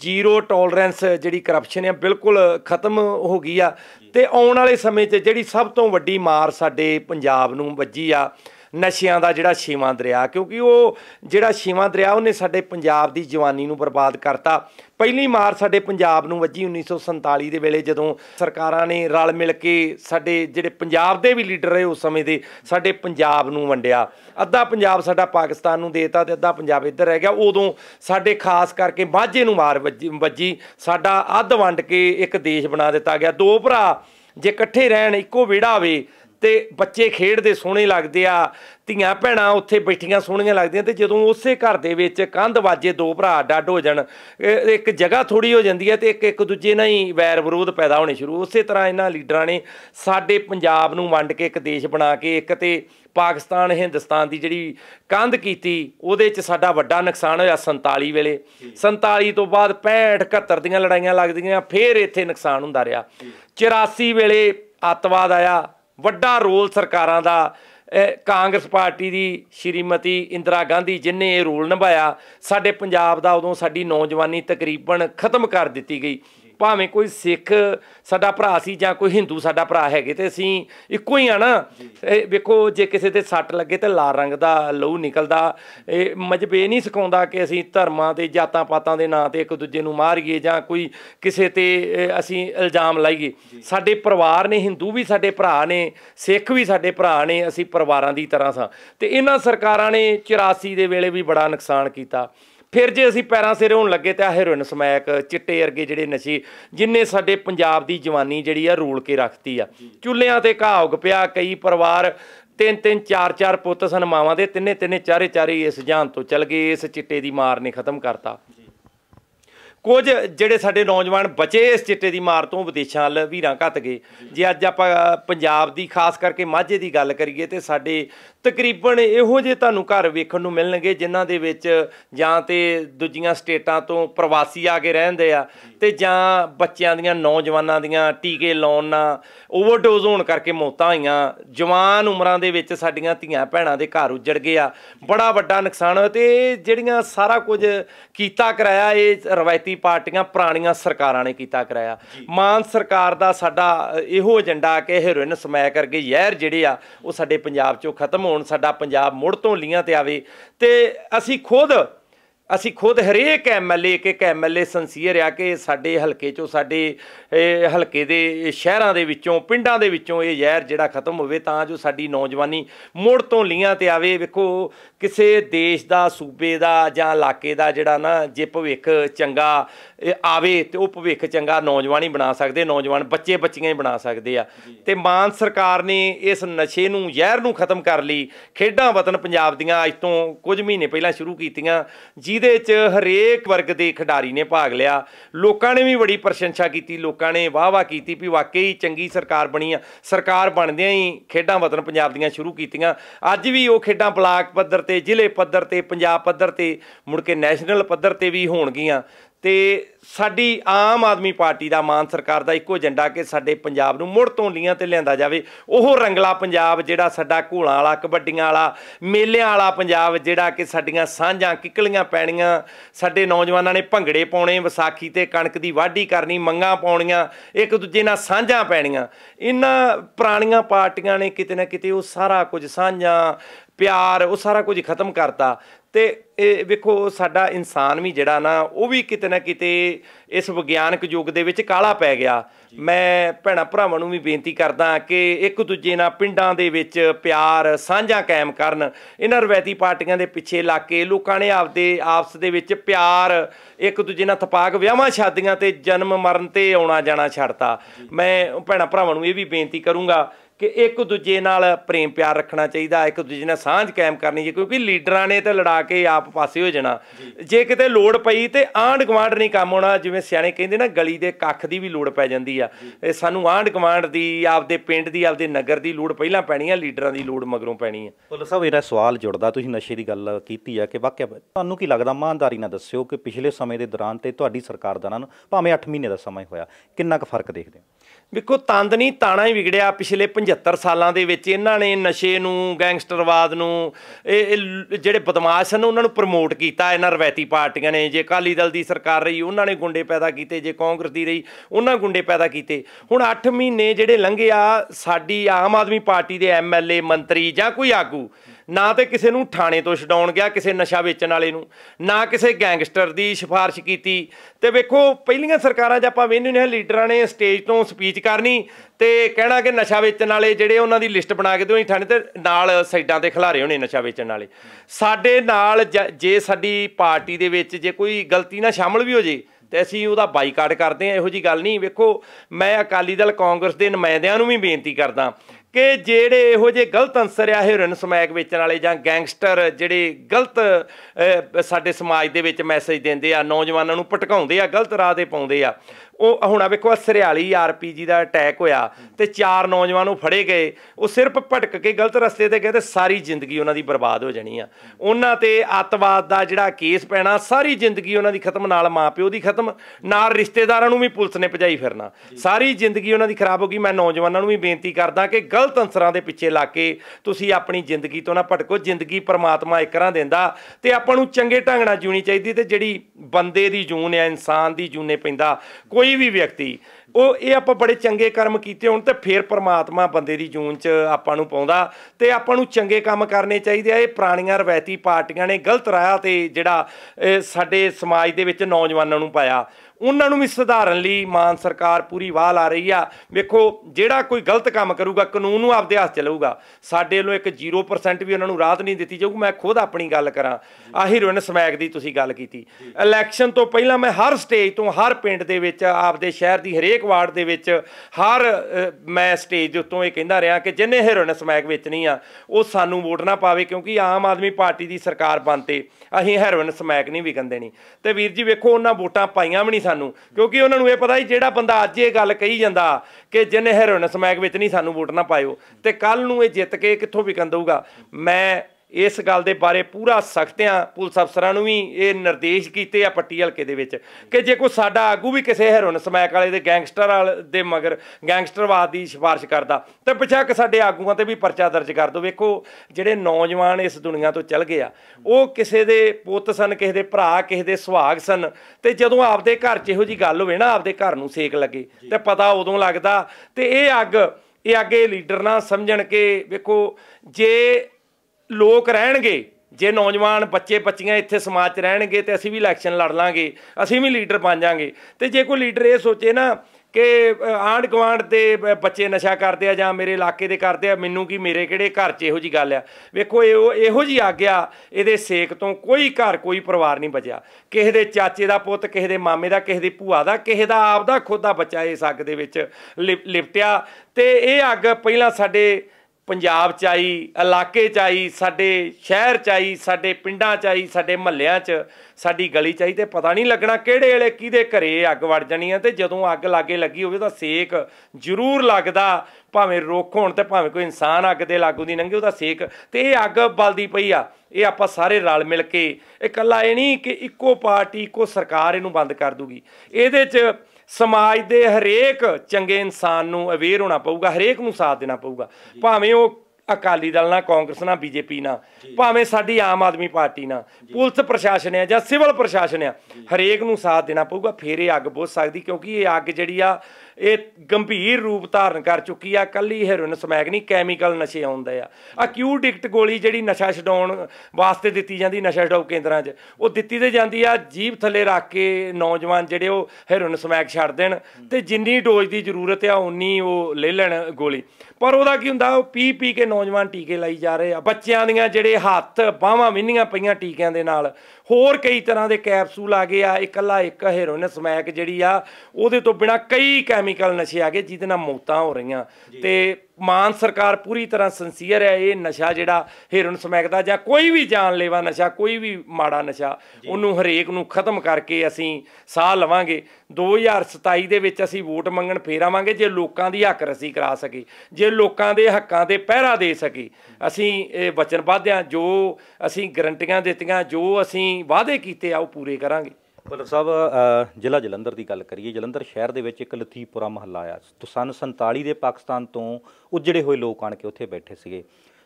ਜ਼ੀਰੋ ਟੋਲਰੈਂਸ ਜਿਹੜੀ ਕਰਪਸ਼ਨ ਹੈ ਬਿਲਕੁਲ ਖਤਮ ਹੋ ਗਈ ਆ ਤੇ ਆਉਣ ਵਾਲੇ ਸਮੇਂ 'ਚ ਜਿਹੜੀ ਸਭ ਤੋਂ ਵੱਡੀ ਮਾਰ ਸਾਡੇ ਪੰਜਾਬ ਨੂੰ ਵੱਜੀ ਆ ਨਸ਼ਿਆਂ ਦਾ ਜਿਹੜਾ ਛੇਵਾਂ ਦਰਿਆ ਕਿਉਂਕਿ ਉਹ ਜਿਹੜਾ ਛੇਵਾਂ ਦਰਿਆ ਉਹਨੇ ਸਾਡੇ ਪੰਜਾਬ ਦੀ ਜਵਾਨੀ ਨੂੰ ਬਰਬਾਦ ਕਰਤਾ ਪਹਿਲੀ ਮਾਰ ਸਾਡੇ ਪੰਜਾਬ ਨੂੰ ਵੱਜੀ 1947 ਦੇ ਵੇਲੇ ਜਦੋਂ ਸਰਕਾਰਾਂ ਨੇ ਰਲ ਮਿਲ ਕੇ ਸਾਡੇ ਜਿਹੜੇ ਪੰਜਾਬ ਦੇ ਵੀ ਲੀਡਰ ਰਹੇ ਉਸ ਸਮੇਂ ਦੇ ਸਾਡੇ ਪੰਜਾਬ ਨੂੰ ਵੰਡਿਆ ਅੱਧਾ ਪੰਜਾਬ ਸਾਡਾ ਪਾਕਿਸਤਾਨ ਨੂੰ ਦੇਤਾ ਤੇ ਅੱਧਾ ਪੰਜਾਬ ਇੱਧਰ ਰਹਿ ਗਿਆ ਉਦੋਂ ਸਾਡੇ ਖਾਸ ਕਰਕੇ ਮਾਝੇ ਨੂੰ ਮਾਰ ਵੱਜੀ ਸਾਡਾ ਅੱਧ ਵੰਡ ਕੇ ਇੱਕ ਦੇਸ਼ ਬਣਾ ਦਿੱਤਾ ਗਿਆ ਦੋ ਭਰਾ ਜੇ ਇਕੱਠੇ ਰਹਿਣ ਇੱਕੋ ਵਿੜਾ ਹੋਵੇ ਤੇ ਬੱਚੇ ਖੇਡਦੇ ਸੋਹਣੇ ਲੱਗਦੇ ਆ ਧੀਆਂ ਭੈਣਾਂ ਉੱਥੇ ਬੈਠੀਆਂ ਸੋਹਣੀਆਂ ਲੱਗਦੀਆਂ ਤੇ ਜਦੋਂ ਉਸੇ ਘਰ ਦੇ ਵਿੱਚ ਕੰਧ ਵਾਜੇ ਦੋ ਭਰਾ ਡੱਡ ਹੋ ਜਾਣ ਇੱਕ ਜਗ੍ਹਾ ਥੋੜੀ ਹੋ ਜਾਂਦੀ ਹੈ ਤੇ ਇੱਕ ਇੱਕ ਦੂਜੇ ਨਾਲ ਹੀ ਵੈਰ ਵਿਰੋਧ ਪੈਦਾ ਹੋਣੇ ਸ਼ੁਰੂ ਉਸੇ ਤਰ੍ਹਾਂ ਇਹਨਾਂ ਲੀਡਰਾਂ ਨੇ ਸਾਡੇ ਪੰਜਾਬ ਨੂੰ ਵੰਡ ਕੇ ਇੱਕ ਦੇਸ਼ ਬਣਾ ਕੇ ਇੱਕ ਤੇ ਪਾਕਿਸਤਾਨ ਹਿੰਦੁਸਤਾਨ ਦੀ ਜਿਹੜੀ ਕੰਧ ਕੀਤੀ ਉਹਦੇ 'ਚ ਸਾਡਾ ਵੱਡਾ ਨੁਕਸਾਨ ਹੋਇਆ 47 ਵੇਲੇ 47 ਤੋਂ ਬਾਅਦ 65 71 ਦੀਆਂ ਲੜਾਈਆਂ ਲੱਗਦੀਆਂ ਫੇਰ ਇੱਥੇ ਨੁਕਸਾਨ ਹੁੰਦਾ ਰਿਹਾ 84 ਵੇਲੇ ਅੱਤਵਾਦ ਆਇਆ ਵੱਡਾ ਰੋਲ ਸਰਕਾਰਾਂ ਦਾ ਕਾਂਗਰਸ ਪਾਰਟੀ ਦੀ ਸ਼੍ਰੀਮਤੀ ਇੰਦਰਾ ਗਾਂਧੀ ਜਿਨੇ ਇਹ ਰੋਲ ਨਿਭਾਇਆ ਸਾਡੇ ਪੰਜਾਬ ਦਾ ਉਦੋਂ ਸਾਡੀ ਨੌਜਵਾਨੀ ਤਕਰੀਬਨ ਖਤਮ ਕਰ ਦਿੱਤੀ ਗਈ ਭਾਵੇਂ ਕੋਈ ਸਿੱਖ ਸਾਡਾ ਭਰਾ ਸੀ ਜਾਂ ਕੋਈ ਹਿੰਦੂ ਸਾਡਾ ਭਰਾ ਹੈਗੇ ਤੇ ਅਸੀਂ ਇੱਕੋ ਹੀ ਆ ਨਾ ਵੇਖੋ ਜੇ ਕਿਸੇ ਤੇ ਸੱਟ ਲੱਗੇ ਤੇ ਲਾਲ ਰੰਗ ਦਾ ਲਹੂ ਨਿਕਲਦਾ ਇਹ ਮਜਬੇ ਨਹੀਂ ਸਿਖਾਉਂਦਾ ਕਿ ਅਸੀਂ ਧਰਮਾਂ ਤੇ ਜਾਤਾਂ ਪਾਤਾਂ ਦੇ ਨਾਂ ਤੇ ਇੱਕ ਦੂਜੇ ਨੂੰ ਮਾਰੀਏ ਜਾਂ ਕੋਈ ਕਿਸੇ ਤੇ ਅਸੀਂ ਇਲਜ਼ਾਮ ਲਾਈਏ ਸਾਡੇ ਪਰਿਵਾਰ ਨੇ ਹਿੰਦੂ ਵੀ ਸਾਡੇ ਭਰਾ ਨੇ ਸਿੱਖ ਵੀ ਸਾਡੇ ਭਰਾ ਨੇ ਅਸੀਂ ਪਰਿਵਾਰਾਂ ਦੀ ਤਰ੍ਹਾਂ ਸਾਂ ਤੇ ਇਹਨਾਂ ਸਰਕਾਰਾਂ ਨੇ 84 ਦੇ ਵੇਲੇ ਵੀ ਬੜਾ ਨੁਕਸਾਨ ਕੀਤਾ ਫਿਰ ਜੇ ਅਸੀਂ ਪੈਰਾਂ ਸਿਰ ਹੋਣ ਲੱਗੇ ਤੇ ਆ ਸਮੈਕ ਚਿੱਟੇ ਵਰਗੇ ਜਿਹੜੇ ਨਸ਼ੇ ਜਿੰਨੇ ਸਾਡੇ ਪੰਜਾਬ ਦੀ ਜਵਾਨੀ ਜਿਹੜੀ ਆ ਰੂਲ ਕੇ ਰੱਖਤੀ ਆ ਚੁੱਲ੍ਹਿਆਂ ਤੇ ਘਾਹ ਉਗ ਪਿਆ ਕਈ ਪਰਿਵਾਰ ਤਿੰਨ ਤਿੰਨ ਚਾਰ ਚਾਰ ਪੁੱਤ ਸਨ ਮਾਵਾਂ ਦੇ ਤਿੰਨੇ ਤਿੰਨੇ ਚਾਰੇ ਚਾਰੇ ਇਸ ਜਾਨ ਤੋਂ ਚਲ ਗਏ ਇਸ ਚਿੱਟੇ ਦੀ ਮਾਰ ਨੇ ਖਤਮ ਕਰਤਾ ਕੁਝ ਜਿਹੜੇ ਸਾਡੇ ਨੌਜਵਾਨ ਬਚੇ ਇਸ ਚਿੱਟੇ ਦੀ ਮਾਰ ਤੋਂ ਵਿਦੇਸ਼ਾਂ ਵੱਲ ਵੀਰਾਂ ਘੱਟ ਗਏ ਜੇ ਅੱਜ ਆਪਾਂ ਪੰਜਾਬ ਦੀ ਖਾਸ ਕਰਕੇ ਮਾਝੇ ਦੀ ਗੱਲ ਕਰੀਏ ਤੇ ਸਾਡੇ ਤਕਰੀਬਨ ਇਹੋ ਜੇ ਤੁਹਾਨੂੰ ਘਰ ਵੇਖਣ ਨੂੰ ਮਿਲਣਗੇ ਜਿਨ੍ਹਾਂ ਦੇ ਵਿੱਚ ਜਾਂ ਤੇ ਦੂਜੀਆਂ ਸਟੇਟਾਂ ਤੋਂ ਪ੍ਰਵਾਸੀ ਆ ਕੇ ਰਹਿੰਦੇ ਆ ਤੇ ਜਾਂ ਬੱਚਿਆਂ ਦੀਆਂ ਨੌਜਵਾਨਾਂ ਦੀਆਂ ਟੀਕੇ ਲਾਉਣ ਨਾਲ ਓਵਰਡੋਜ਼ ਹੋਣ ਕਰਕੇ ਮੌਤਾਂ ਹੋਈਆਂ ਜਵਾਨ ਉਮਰਾਂ ਦੇ ਵਿੱਚ ਸਾਡੀਆਂ ਧੀਆਂ ਭੈਣਾਂ ਦੇ ਘਰ ਉਜੜ ਗਏ ਆ ਬੜਾ ਵੱਡਾ ਨੁਕਸਾਨ ਹੋਇਆ ਤੇ ਜਿਹੜੀਆਂ ਸਾਰਾ ਕੁਝ ਕੀਤਾ ਕਰਾਇਆ ਇਹ ਰਵਾਇਤੀ ਪਾਰਟੀਆਂ ਪੁਰਾਣੀਆਂ ਸਰਕਾਰਾਂ ਨੇ ਕੀਤਾ ਕਰਾਇਆ ਮਾਨ ਸਰਕਾਰ ਦਾ ਸਾਡਾ ਇਹੋ ਏਜੰਡਾ ਕਿ ਹੀਰੋਇਨ ਸਮੈ ਕਰਕੇ ਜ਼ਹਿਰ ਜਿਹੜੇ ਆ ਉਹ ਸਾਡੇ ਪੰਜਾਬ ਚੋਂ ਖਤਮ ਹੋਣ ਸਾਡਾ ਪੰਜਾਬ ਮੁੜ ਤੋਂ ਲੀਆਂ ਤੇ ਆਵੇ ਤੇ ਅਸੀਂ ਖੁਦ ਅਸੀਂ ਖੁਦ ਹਰੇਕ ਐਮਐਲਏ ਇੱਕ ਇੱਕ ਐਮਐਲਏ ਸੰਸੀਅਰ ਆ ਕਿ ਸਾਡੇ ਹਲਕੇ ਚੋਂ ਸਾਡੇ ਹਲਕੇ ਦੇ ਸ਼ਹਿਰਾਂ ਦੇ ਵਿੱਚੋਂ ਪਿੰਡਾਂ ਦੇ ਵਿੱਚੋਂ ਇਹ ਜ਼ਹਿਰ ਜਿਹੜਾ ਖਤਮ ਹੋਵੇ ਤਾਂ ਜੋ ਸਾਡੀ ਨੌਜਵਾਨੀ ਮੋੜ ਤੋਂ ਲੀਆਂ ਤੇ ਆਵੇ ਵੇਖੋ ਕਿਸੇ ਦੇਸ਼ ਦਾ ਸੂਬੇ ਦਾ ਜਾਂ ਇਲਾਕੇ ਦਾ ਜਿਹੜਾ ਨਾ ਜੇ ਭਵਿੱਖ ਚੰਗਾ ਆਵੇ ਤੇ ਉਹ ਭਵਿੱਖ ਚੰਗਾ ਨੌਜਵਾਨੀ ਬਣਾ ਸਕਦੇ ਨੌਜਵਾਨ ਬੱਚੇ ਬੱਚੀਆਂ ਹੀ ਬਣਾ ਸਕਦੇ ਆ ਤੇ ਮਾਨ ਸਰਕਾਰ ਨੇ ਇਸ ਨਸ਼ੇ ਨੂੰ ਜ਼ਹਿਰ ਨੂੰ ਖਤਮ ਕਰ ਲਈ ਖੇਡਾਂ ਵਤਨ ਪੰਜਾਬ ਦੀਆਂ ਅੱਜ ਤੋਂ ਕੁਝ ਮਹੀਨੇ ਪਹਿਲਾਂ ਸ਼ੁਰੂ ਕੀਤੀਆਂ ਜੀ ਜਿਹਦੇ 'ਚ ਹਰੇਕ ਵਰਗ ਦੇ ਖਿਡਾਰੀ ਨੇ ਭਾਗ ਲਿਆ ਲੋਕਾਂ ਨੇ ਵੀ ਬੜੀ ਪ੍ਰਸ਼ੰਸਾ ਕੀਤੀ ਲੋਕਾਂ ਨੇ ਵਾਹ-ਵਾਹ ਕੀਤੀ ਵੀ ਵਾਕਈ ਚੰਗੀ ਸਰਕਾਰ ਬਣੀ ਆ ਸਰਕਾਰ ਬਣਦਿਆਂ ਹੀ ਖੇਡਾਂ ਵਤਨ ਪੰਜਾਬ ਦੀਆਂ ਸ਼ੁਰੂ ਕੀਤੀਆਂ ਅੱਜ ਵੀ ਉਹ ਖੇਡਾਂ ਬਲਾਕ ਪੱਧਰ ਤੇ ਜ਼ਿਲ੍ਹੇ ਪੱਧਰ ਤੇ ਪੰਜਾਬ ਪੱਧਰ ਤੇ ਮੁੜ ਕੇ ਨੈਸ਼ਨਲ ਪੱਧਰ ਤੇ ਵੀ ਹੋਣਗੀਆਂ ਤੇ ਸਾਡੀ ਆਮ ਆਦਮੀ ਪਾਰਟੀ ਦਾ ਮਾਨ ਸਰਕਾਰ ਦਾ ਇੱਕੋ ਏਜੰਡਾ ਕਿ ਸਾਡੇ ਪੰਜਾਬ ਨੂੰ ਮੁੜ ਤੋਂ ਲੀਆਂ ਤੇ ਲਿਆਂਦਾ ਜਾਵੇ ਉਹ ਰੰਗਲਾ ਪੰਜਾਬ ਜਿਹੜਾ ਸਾਡਾ ਘੋਲਾਂ ਵਾਲਾ ਕਬੱਡੀਆਂ ਵਾਲਾ ਮੇਲਿਆਂ ਵਾਲਾ ਪੰਜਾਬ ਜਿਹੜਾ ਕਿ ਸਾਡੀਆਂ ਸਾਂਝਾਂ ਕਿਕਲੀਆਂ ਪੈਣੀਆਂ ਸਾਡੇ ਨੌਜਵਾਨਾਂ ਨੇ ਭੰਗੜੇ ਪਾਉਣੇ ਵਿਸਾਖੀ ਤੇ ਕਣਕ ਦੀ ਵਾਢੀ ਕਰਨੀ ਮੰਗਾਂ ਪਾਉਣੀਆਂ ਇੱਕ ਦੂਜੇ ਨਾਲ ਸਾਂਝਾਂ ਪੈਣੀਆਂ ਇਹਨਾਂ ਪੁਰਾਣੀਆਂ ਪਾਰਟੀਆਂ ਨੇ ਕਿਤੇ ਨਾ ਕਿਤੇ ਉਹ ਸਾਰਾ ਕੁਝ ਸਾਂਝਾਂ ਪਿਆਰ ਉਹ ਸਾਰਾ ਕੁਝ ਖਤਮ ਕਰਤਾ ਤੇ ਇਹ ਵੇਖੋ ਸਾਡਾ ਇਨਸਾਨ ਵੀ ਜਿਹੜਾ ਨਾ ਉਹ ਵੀ ਕਿਤੇ ਨਾ ਕਿਤੇ ਇਸ ਵਿਗਿਆਨਕ ਯੁੱਗ ਦੇ ਵਿੱਚ ਕਾਲਾ ਪੈ ਗਿਆ ਮੈਂ ਭੈਣਾ ਭਰਾਵਾਂ ਨੂੰ ਵੀ ਬੇਨਤੀ ਕਰਦਾ ਕਿ ਇੱਕ ਦੂਜੇ ਨਾਲ ਪਿੰਡਾਂ ਦੇ ਵਿੱਚ ਪਿਆਰ ਸਾਂਝਾ ਕਾਇਮ ਕਰਨ ਇਹਨਾਂ ਰਵੈਤੀ ਪਾਰਟੀਆਂ ਦੇ ਪਿੱਛੇ ਲੱਗ ਕੇ ਲੋਕਾਂ ਨੇ ਆਪਦੇ ਆਪਸ ਦੇ ਵਿੱਚ ਪਿਆਰ ਇੱਕ ਦੂਜੇ ਨਾਲ ਤਪਾਕ ਵਿਆਹਾਂ ਸ਼ਾਦੀਆਂ ਤੇ ਜਨਮ ਮਰਨ ਤੇ ਆਉਣਾ ਜਾਣਾ ਛੱਡਤਾ ਮੈਂ ਭੈਣਾ ਭਰਾਵਾਂ ਨੂੰ ਇਹ ਵੀ ਬੇਨਤੀ ਕਰੂੰਗਾ ਕਿ ਇੱਕ ਦੂਜੇ ਨਾਲ ਪ੍ਰੇਮ ਪਿਆਰ ਰੱਖਣਾ ਚਾਹੀਦਾ ਇੱਕ ਦੂਜੇ ਨਾਲ ਸਾਂਝ ਕਾਇਮ ਕਰਨੀ ਹੈ ਕਿਉਂਕਿ ਲੀਡਰਾਂ ਨੇ ਤੇ ਲੜਾ ਕੇ ਆਪ ਪਾਸੇ ਹੋ ਜਾਣਾ ਜੇ ਕਿਤੇ ਲੋੜ ਪਈ ਤੇ ਆਂਡ ਗਵਾਂਡ ਨਹੀਂ ਕੰਮ ਆਉਣਾ ਜਿਵੇਂ ਸਿਆਣੇ ਕਹਿੰਦੇ ਨਾ ਗਲੀ ਦੇ ਕੱਖ ਦੀ ਵੀ ਲੋੜ ਪੈ ਜਾਂਦੀ ਆ ਇਹ ਸਾਨੂੰ ਆਂਡ ਗਵਾਂਡ ਦੀ ਆਪਦੇ ਪਿੰਡ ਦੀ ਆਪਦੇ ਨਗਰ ਦੀ ਲੋੜ ਪਹਿਲਾਂ ਪੈਣੀ ਆ ਲੀਡਰਾਂ ਦੀ ਲੋੜ ਮਗਰੋਂ ਪੈਣੀ ਆ ਪੁੱਲ ਸਾਹਿਬ ਇਹਦਾ ਸਵਾਲ ਜੁੜਦਾ ਤੁਸੀਂ ਨਸ਼ੇ ਦੀ ਗੱਲ ਕੀਤੀ ਆ ਕਿ ਵਾਕਿਆ ਤੁਹਾਨੂੰ ਕੀ ਲੱਗਦਾ ਇਮਾਨਦਾਰੀ ਨਾਲ ਦੱਸਿਓ ਕਿ ਪਿਛਲੇ ਸਮੇਂ ਦੇ ਦੌਰਾਨ ਤੇ ਤੁਹਾਡੀ ਸਰਕਾਰ ਦਾ ਨਾਲ ਭਾਵੇਂ 8 ਮਹੀਨੇ ਦਾ ਸਮਾਂ ਹੋਇਆ ਕਿੰਨਾ ਕੁ ਫਰਕ ਦੇਖਦੇ ਹੋ ਵੇਖੋ ਤੰਦ ਨਹੀਂ ਤਾਣਾ ਹੀ ਵਿਗੜਿਆ ਪਿਛਲੇ 75 ਸਾਲਾਂ ਦੇ ਵਿੱਚ ਇਹਨਾਂ ਨੇ ਨਸ਼ੇ ਨੂੰ ਗੈਂਗਸਟਰਵਾਦ ਨੂੰ ਇਹ ਜਿਹੜੇ ਬਦਮਾਸ਼ ਹਨ ਉਹਨਾਂ ਨੂੰ ਪ੍ਰਮੋਟ ਕੀਤਾ ਇਹਨਾਂ ਰਵੈਤੀ ਪਾਰਟੀਆਂ ਨੇ ਜੇ ਕਾਲੀ ਦਲ ਦੀ ਸਰਕਾਰ ਰਹੀ ਉਹਨਾਂ ਨੇ ਗੁੰਡੇ ਪੈਦਾ ਕੀਤੇ ਜੇ ਕਾਂਗਰਸ ਦੀ ਰਹੀ ਉਹਨਾਂ ਗੁੰਡੇ ਪੈਦਾ ਕੀਤੇ ਹੁਣ 8 ਮਹੀਨੇ ਜਿਹੜੇ ਲੰਘੇ ਆ ਸਾਡੀ ਆਮ ਆਦਮੀ ਪਾਰਟੀ ਦੇ ਐਮਐਲਏ ਮੰਤਰੀ ਜਾਂ ਕੋਈ ਆਗੂ ਨਾ ਤੇ ਕਿਸੇ ਨੂੰ ਥਾਣੇ ਤੋਂ ਛਡਾਉਣ ਗਿਆ ਕਿਸੇ ਨਸ਼ਾ ਵੇਚਣ ਵਾਲੇ ਨੂੰ ਨਾ ਕਿਸੇ ਗੈਂਗਸਟਰ ਦੀ ਸਿਫਾਰਿਸ਼ ਕੀਤੀ ਤੇ ਵੇਖੋ ਪਹਿਲੀਆਂ ਸਰਕਾਰਾਂ 'ਚ ਆਪਾਂ ਵੇਖਦੇ ਨੇ ਲੀਡਰਾਂ ਨੇ ਸਟੇਜ ਤੋਂ ਸਪੀਚ ਕਰਨੀ ਤੇ ਕਹਿਣਾ ਕਿ ਨਸ਼ਾ ਵੇਚਣ ਵਾਲੇ ਜਿਹੜੇ ਉਹਨਾਂ ਦੀ ਲਿਸਟ ਬਣਾ ਕੇ ਦਿਓ ਥਾਣੇ ਤੇ ਨਾਲ ਸਾਈਡਾਂ ਤੇ ਖਿਲਾਰੇ ਹੋਣੇ ਨਸ਼ਾ ਵੇਚਣ ਵਾਲੇ ਸਾਡੇ ਨਾਲ ਜੇ ਸਾਡੀ ਪਾਰਟੀ ਦੇ ਵਿੱਚ ਜੇ ਕੋਈ ਗਲਤੀ ਨਾਲ ਸ਼ਾਮਲ ਵੀ ਹੋ ਜੇ ਤੇ ਅਸੀਂ ਉਹਦਾ ਬਾਈਕਾਟ ਕਰਦੇ ਆ ਇਹੋ ਜੀ ਗੱਲ ਨਹੀਂ ਵੇਖੋ ਮੈਂ ਅਕਾਲੀ ਦਲ ਕਾਂਗਰਸ ਦੇ ਨੁਮਾਇੰਦਿਆਂ ਨੂੰ ਵੀ ਬੇਨਤੀ ਕਰਦਾ ਕਿ ਜਿਹੜੇ ਇਹੋ ਜਿਹੇ ਗਲਤ ਅੰਸਰ ਆ ਹਿਰਨ ਸਮੈਕ ਵੇਚਣ ਵਾਲੇ ਜਾਂ ਗੈਂਗਸਟਰ ਜਿਹੜੇ ਗਲਤ ਸਾਡੇ ਸਮਾਜ ਦੇ ਵਿੱਚ ਮੈਸੇਜ ਦਿੰਦੇ ਆ ਨੌਜਵਾਨਾਂ ਨੂੰ ਪਟਕਾਉਂਦੇ ਆ ਗਲਤ ਰਾਹ ਤੇ ਪਾਉਂਦੇ ਆ ਉਹ ਹੁਣ ਆ ਵੇਖੋ ਸਰਿਆਲੀ ਆਰਪੀਜੀ ਦਾ ਅਟੈਕ ਹੋਇਆ ਤੇ ਚਾਰ ਨੌਜਵਾਨ ਨੂੰ ਫੜੇ ਗਏ ਉਹ ਸਿਰਫ ਭਟਕ ਕੇ ਗਲਤ ਰਸਤੇ ਤੇ ਗਏ ਤੇ ਸਾਰੀ ਜ਼ਿੰਦਗੀ ਉਹਨਾਂ ਦੀ ਬਰਬਾਦ ਹੋ ਜਾਣੀ ਆ ਉਹਨਾਂ ਤੇ ਅੱਤਵਾਦ ਦਾ ਜਿਹੜਾ ਕੇਸ ਪੈਣਾ ਸਾਰੀ ਜ਼ਿੰਦਗੀ ਉਹਨਾਂ ਦੀ ਖਤਮ ਨਾਲ ਮਾਪਿਓ ਦੀ ਖਤਮ ਨਾਲ ਰਿਸ਼ਤੇਦਾਰਾਂ ਨੂੰ ਵੀ ਪੁਲਿਸ ਨੇ ਭਜਾਈ ਫਿਰਨਾ ਸਾਰੀ ਜ਼ਿੰਦਗੀ ਉਹਨਾਂ ਦੀ ਖਰਾਬ ਹੋ ਗਈ ਮੈਂ ਨੌਜਵਾਨਾਂ ਨੂੰ ਵੀ ਬੇਨਤੀ ਕਰਦਾ ਕਿ ਗਲਤ ਅੰਸਰਾਂ ਦੇ ਪਿੱਛੇ ਲਾ ਕੇ ਤੁਸੀਂ ਆਪਣੀ ਜ਼ਿੰਦਗੀ ਤੋਂ ਨਾ ਭਟਕੋ ਜ਼ਿੰਦਗੀ ਪਰਮਾਤਮਾ ਇੱਕਰਾਂ ਦਿੰਦਾ ਤੇ ਆਪਾਂ ਨੂੰ ਚੰਗੇ ਢੰਗ ਨਾਲ ਜੂਣੀ ਚਾਹੀਦੀ ਤੇ ਜਿਹੜੀ ਬੰਦੇ ਦੀ ਜੂਨ ਆ ਇਨਸਾਨ ਦੀ ਜੂਨੇ ਪੈਂਦਾ ਕੋਈ ਕੋਈ ਵੀ ਵਿਅਕਤੀ ਉਹ ਇਹ ਆਪਾਂ ਬੜੇ ਚੰਗੇ ਕਰਮ ਕੀਤੇ ਹੁਣ ਤੇ ਫੇਰ ਪ੍ਰਮਾਤਮਾ ਬੰਦੇ ਦੀ ਜੂਨ 'ਚ ਆਪਾਂ ਨੂੰ ਪਾਉਂਦਾ ਤੇ ਆਪਾਂ ਨੂੰ ਚੰਗੇ ਕੰਮ ਕਰਨੇ ਚਾਹੀਦੇ ਆ ਇਹ ਪ੍ਰਾਣੀਆਂ ਰਵਾਇਤੀ ਪਾਰਟੀਆਂ ਨੇ ਗਲਤ ਰਾਹ ਤੇ ਜਿਹੜਾ ਸਾਡੇ ਸਮਾਜ ਦੇ ਵਿੱਚ ਨੌਜਵਾਨਾਂ ਨੂੰ ਪਾਇਆ ਉਹਨਾਂ ਨੂੰ ਵੀ ਸੁਧਾਰਨ ਲਈ ਮਾਨ ਸਰਕਾਰ ਪੂਰੀ ਵਾਹ ਲਾ ਰਹੀ ਆ ਵੇਖੋ ਜਿਹੜਾ ਕੋਈ ਗਲਤ ਕੰਮ ਕਰੂਗਾ ਕਾਨੂੰਨ ਨੂੰ ਆਪਦੇ ਹੱਥ ਚ ਲਊਗਾ ਸਾਡੇ ਵੱਲੋਂ ਇੱਕ 0% ਵੀ ਉਹਨਾਂ ਨੂੰ ਰਾਤ ਨਹੀਂ ਦਿੱਤੀ ਜਾਊਗੀ ਮੈਂ ਖੁਦ ਆਪਣੀ ਗੱਲ ਕਰਾਂ ਆ ਹੀਰੋਇਨ ਸਮੈਕ ਦੀ ਤੁਸੀਂ ਗੱਲ ਕੀਤੀ ਇਲੈਕਸ਼ਨ ਤੋਂ ਪਹਿਲਾਂ ਮੈਂ ਹਰ ਸਟੇਜ ਤੋਂ ਹਰ ਪਿੰਡ ਦੇ ਵਿੱਚ ਆਪਦੇ ਸ਼ਹਿਰ ਦੀ ਹਰੇਕ ਵਾਰਡ ਦੇ ਵਿੱਚ ਹਰ ਮੈਂ ਸਟੇਜ ਦੇ ਉੱਤੋਂ ਇਹ ਕਹਿੰਦਾ ਰਿਹਾ ਕਿ ਜਿਨੇ ਹੀਰੋਇਨ ਸਮੈਕ ਨਹੀਂ ਆ ਉਹ ਸਾਨੂੰ ਵੋਟ ਨਾ ਪਾਵੇ ਕਿਉਂਕਿ ਆਮ ਆਦਮੀ ਪਾਰਟੀ ਦੀ ਸਰਕਾਰ ਬਣਤੇ ਅਸੀਂ ਹੀਰੋਇਨ ਸਮੈਕ ਨਹੀਂ ਵਿਕਣ ਦੇਣੀ ਤੇ ਵੀਰ ਜੀ ਵੇਖੋ ਉਹਨਾਂ ਵੋਟਾਂ ਪਾਈਆਂ ਵੀ ਨਹੀਂ ਸਾਨੂੰ ਕਿਉਂਕਿ ਉਹਨਾਂ ਨੂੰ ਇਹ ਪਤਾ ਹੀ ਜਿਹੜਾ ਬੰਦਾ ਅੱਜ ਇਹ ਗੱਲ ਕਹੀ ਜਾਂਦਾ ਕਿ ਜਿਹਨੇ ਹੈਰੋਇਨ ਸਮੈਕ ਵਿੱਚ ਨਹੀਂ ਸਾਨੂੰ ਵੋਟ ਨਾ ਪਾਇਓ ਤੇ ਕੱਲ ਨੂੰ ਇਹ ਜਿੱਤ ਕੇ ਕਿੱਥੋਂ ਵਿਕਣ ਦਊਗਾ ਮੈਂ ਇਸ ਗੱਲ ਦੇ ਬਾਰੇ ਪੂਰਾ ਸਖਤਿਆਂ ਪੁਲਿਸ ਅਫਸਰਾਂ ਨੂੰ ਵੀ ਇਹ ਨਿਰਦੇਸ਼ ਕੀਤੇ ਆ ਪੱਟੀ ਹਲਕੇ ਦੇ ਵਿੱਚ ਕਿ ਜੇ ਕੋਈ ਸਾਡਾ ਆਗੂ ਵੀ ਕਿਸੇ ਹੈਰੋਨ ਸਮੈਕ ਵਾਲੇ ਦੇ ਗੈਂਗਸਟਰ ਵਾਲ ਦੇ ਮਗਰ ਗੈਂਗਸਟਰਵਾਦ ਦੀ ਸਿਫਾਰਿਸ਼ ਕਰਦਾ ਤੇ ਪਿਛਾਕ ਸਾਡੇ ਆਗੂਆਂ ਤੇ ਵੀ ਪਰਚਾ ਦਰਜ ਕਰ ਦੋ ਵੇਖੋ ਜਿਹੜੇ ਨੌਜਵਾਨ ਇਸ ਦੁਨੀਆ ਤੋਂ ਚਲ ਗਏ ਆ ਉਹ ਕਿਸੇ ਦੇ ਪੁੱਤ ਸਨ ਕਿਸੇ ਦੇ ਭਰਾ ਕਿਸੇ ਦੇ ਸੁਹਾਗ ਸਨ ਤੇ ਜਦੋਂ ਆਪਦੇ ਘਰ 'ਚ ਇਹੋ ਜੀ ਗੱਲ ਹੋਵੇ ਨਾ ਆਪਦੇ ਘਰ ਨੂੰ ਸੇਕ ਲੱਗੇ ਤੇ ਪਤਾ ਉਦੋਂ ਲੱਗਦਾ ਤੇ ਇਹ ਅੱਗ ਇਹ ਅੱਗੇ ਲੀਡਰ ਨਾ ਸਮਝਣ ਕੇ ਵੇਖੋ ਜੇ ਲੋਕ ਰਹਿਣਗੇ ਜੇ ਨੌਜਵਾਨ ਬੱਚੇ ਬੱਚੀਆਂ ਇੱਥੇ ਸਮਾਜ 'ਚ ਰਹਿਣਗੇ ਤੇ ਅਸੀਂ ਵੀ ਇਲੈਕਸ਼ਨ ਲੜ ਲਾਂਗੇ ਅਸੀਂ ਵੀ ਲੀਡਰ ਬਣ ਜਾਾਂਗੇ ਤੇ ਜੇ ਕੋਈ ਲੀਡਰ ਇਹ ਸੋਚੇ ਨਾ ਕਿ ਆਂਡ ਗਵਾਂਡ ਤੇ ਬੱਚੇ ਨਸ਼ਾ ਕਰਦੇ ਆ ਜਾਂ ਮੇਰੇ ਇਲਾਕੇ ਦੇ ਕਰਦੇ ਆ ਮੈਨੂੰ ਕੀ ਮੇਰੇ ਕਿਹੜੇ ਘਰ 'ਚ ਇਹੋ ਜੀ ਗੱਲ ਆ ਵੇਖੋ ਇਹੋ ਇਹੋ ਜੀ ਆਗਿਆ ਇਹਦੇ ਸੇਕ ਤੋਂ ਕੋਈ ਘਰ ਕੋਈ ਪਰਿਵਾਰ ਨਹੀਂ ਬਚਿਆ ਕਿਸੇ ਦੇ ਚਾਚੇ ਦਾ ਪੁੱਤ ਕਿਸੇ ਦੇ ਮਾਮੇ ਦਾ ਕਿਸੇ ਦੀ ਭੂਆ ਦਾ ਕਿਸੇ ਦਾ ਆਪ ਦਾ ਖੁਦ ਦਾ ਬੱਚਾ ਇਸ ਅੱਗ ਦੇ ਵਿੱਚ ਲਿਪਟਿਆ ਤੇ ਇਹ ਅੱਗ ਪਹਿਲਾਂ ਸਾਡੇ ਪੰਜਾਬ 'ਚ ਆਈ ਇਲਾਕੇ 'ਚ ਆਈ ਸਾਡੇ ਸ਼ਹਿਰ 'ਚ ਆਈ ਸਾਡੇ ਪਿੰਡਾਂ 'ਚ ਆਈ ਸਾਡੇ ਮਹੱਲਿਆਂ 'ਚ ਸਾਡੀ ਗਲੀ 'ਚ ਆਈ ਤੇ ਪਤਾ ਨਹੀਂ ਲੱਗਣਾ ਕਿਹੜੇ ਵੇਲੇ ਕਿਹਦੇ ਘਰੇ ਅੱਗ ਵੜ ਜਾਣੀ ਆ ਤੇ ਜਦੋਂ ਅੱਗ ਲਾਗੇ ਲੱਗੀ ਹੋਵੇ ਤਾਂ ਸੇਕ ਜ਼ਰੂਰ ਲੱਗਦਾ ਭਾਵੇਂ ਰੁੱਖ ਹੋਣ ਤੇ ਭਾਵੇਂ ਕੋਈ ਇਨਸਾਨ ਅੱਗ ਦੇ ਲਾਗੂ ਦੀ ਨੰਗੇ ਉਹਦਾ ਸੇਕ ਤੇ ਇਹ ਅੱਗ ਬਲਦੀ ਪਈ ਆ ਇਹ ਆਪਾਂ ਸਾਰੇ ਰਲ ਮਿਲ ਕੇ ਇਕੱਲਾ ਇਹ ਨਹੀਂ ਕਿ ਇੱਕੋ ਪਾਰਟੀ ਇੱਕੋ ਸਰਕਾਰ ਇਹਨੂੰ ਬੰਦ ਕਰ ਦੂਗੀ ਇਹਦੇ 'ਚ ਸਮਾਜ ਦੇ ਹਰੇਕ ਚੰਗੇ ਇਨਸਾਨ ਨੂੰ ਅਵੇਅਰ ਹੋਣਾ ਪਊਗਾ ਹਰੇਕ ਨੂੰ ਸਾਥ ਦੇਣਾ ਪਊਗਾ ਭਾਵੇਂ ਉਹ ਅਕਾਲੀ ਦਲ ਨਾਲ ਕਾਂਗਰਸ ਨਾਲ ਬੀਜੇਪੀ ਨਾਲ ਭਾਵੇਂ ਸਾਡੀ ਆਮ ਆਦਮੀ ਪਾਰਟੀ ਨਾਲ ਪੁਲਿਸ ਪ੍ਰਸ਼ਾਸਨ ਆ ਜਾਂ ਸਿਵਲ ਪ੍ਰਸ਼ਾਸਨ ਆ ਹਰੇਕ ਨੂੰ ਸਾਥ ਦੇਣਾ ਪਊਗਾ ਫੇਰ ਇਹ ਅੱਗ ਬੁਝ ਸਕਦੀ ਕਿਉਂਕਿ ਇਹ ਅੱਗ ਜਿਹੜੀ ਆ ਇਹ ਗੰਭੀਰ ਰੂਪ ਧਾਰਨ ਕਰ ਚੁੱਕੀ ਆ ਕੱਲੀ ਹੈਰੋਇਨ ਸਮੈਗ ਨਹੀਂ ਕੈਮੀਕਲ ਨਸ਼ੇ ਆਉਂਦੇ ਆ ਆ ਕਿਊ ਡਿਕਟ ਗੋਲੀ ਜਿਹੜੀ ਨਸ਼ਾ ਛਡਾਉਣ ਵਾਸਤੇ ਦਿੱਤੀ ਜਾਂਦੀ ਨਸ਼ਾ ਛਡਾਉ ਕੇਂਦਰਾਂ 'ਚ ਉਹ ਦਿੱਤੀ ਤੇ ਜਾਂਦੀ ਆ ਜੀਭ ਥੱਲੇ ਰੱਖ ਕੇ ਨੌਜਵਾਨ ਜਿਹੜੇ ਉਹ ਹੈਰੋਇਨ ਸਮੈਗ ਛੱਡ ਦੇਣ ਤੇ ਜਿੰਨੀ ਡੋਜ਼ ਦੀ ਜ਼ਰੂਰਤ ਆ ਉਨੀ ਉਹ ਲੈ ਲੈਣ ਗੋਲੀ ਪਰ ਉਹਦਾ ਕੀ ਹੁੰਦਾ ਉਹ ਪੀ ਪੀ ਕੇ ਨੌਜਵਾਨ ਟੀਕੇ ਲਾਈ ਜਾ ਰਹੇ ਆ ਬੱਚਿਆਂ ਦੀਆਂ ਜਿਹੜੇ ਹੱਥ ਬਾਹਾਂ ਮਿੰਨੀਆਂ ਪਈਆਂ ਟੀਕਿਆਂ ਦੇ ਨਾਲ ਹੋਰ ਕਈ ਤਰ੍ਹਾਂ ਦੇ ਕੈਪਸੂਲ ਆ ਗਏ ਆ ਇਕੱਲਾ ਇੱਕ ਹੈਰੋਇਨ ਸਮੈਕ ਜਿਹੜੀ ਆ ਉਹਦੇ ਤੋਂ ਬਿਨਾ ਕਈ ਕੈਮੀਕਲ ਨਸ਼ੇ ਆ ਗਏ ਜਿਹਦੇ ਨਾਲ ਮੌਤਾਂ ਹੋ ਰਹੀਆਂ ਤੇ ਮਾਨ ਸਰਕਾਰ ਪੂਰੀ ਤਰ੍ਹਾਂ ਸੰਸੀਅਰ ਹੈ ਇਹ ਨਸ਼ਾ ਜਿਹੜਾ ਹੀਰਨ ਦਾ ਜਾਂ ਕੋਈ ਵੀ ਜਾਨਲੇਵਾ ਨਸ਼ਾ ਕੋਈ ਵੀ ਮਾੜਾ ਨਸ਼ਾ ਉਹਨੂੰ ਹਰੇਕ ਨੂੰ ਖਤਮ ਕਰਕੇ ਅਸੀਂ ਸਾਹ ਲਵਾਂਗੇ 2027 ਦੇ ਵਿੱਚ ਅਸੀਂ ਵੋਟ ਮੰਗਣ ਫੇਰ ਆਵਾਂਗੇ ਜੇ ਲੋਕਾਂ ਦੀ ਹੱਕ ਰਸੀ ਕਰਾ ਸਕੀ ਜੇ ਲੋਕਾਂ ਦੇ ਹੱਕਾਂ ਦੇ ਪਹਿਰਾ ਦੇ ਸਕੀ ਅਸੀਂ ਇਹ ਵਚਨਬੱਧ ਆ ਜੋ ਅਸੀਂ ਗਰੰਟੀਆਂ ਦਿੱਤੀਆਂ ਜੋ ਅਸੀਂ ਵਾਅਦੇ ਕੀਤੇ ਆ ਉਹ ਪੂਰੇ ਕਰਾਂਗੇ ਬਲਵ ਸਾਹਿਬ ਜ਼ਿਲ੍ਹਾ ਜਲੰਧਰ ਦੀ ਗੱਲ ਕਰੀਏ ਜਲੰਧਰ ਸ਼ਹਿਰ ਦੇ ਵਿੱਚ ਇੱਕ ਲਥੀਪੁਰਾ ਮਹੱਲਾ ਆ ਸਨ 47 ਦੇ ਪਾਕਿਸਤਾਨ ਤੋਂ ਉਜੜੇ ਹੋਏ ਲੋਕ ਆਣ ਕੇ ਉੱਥੇ ਬੈਠੇ ਸੀਗੇ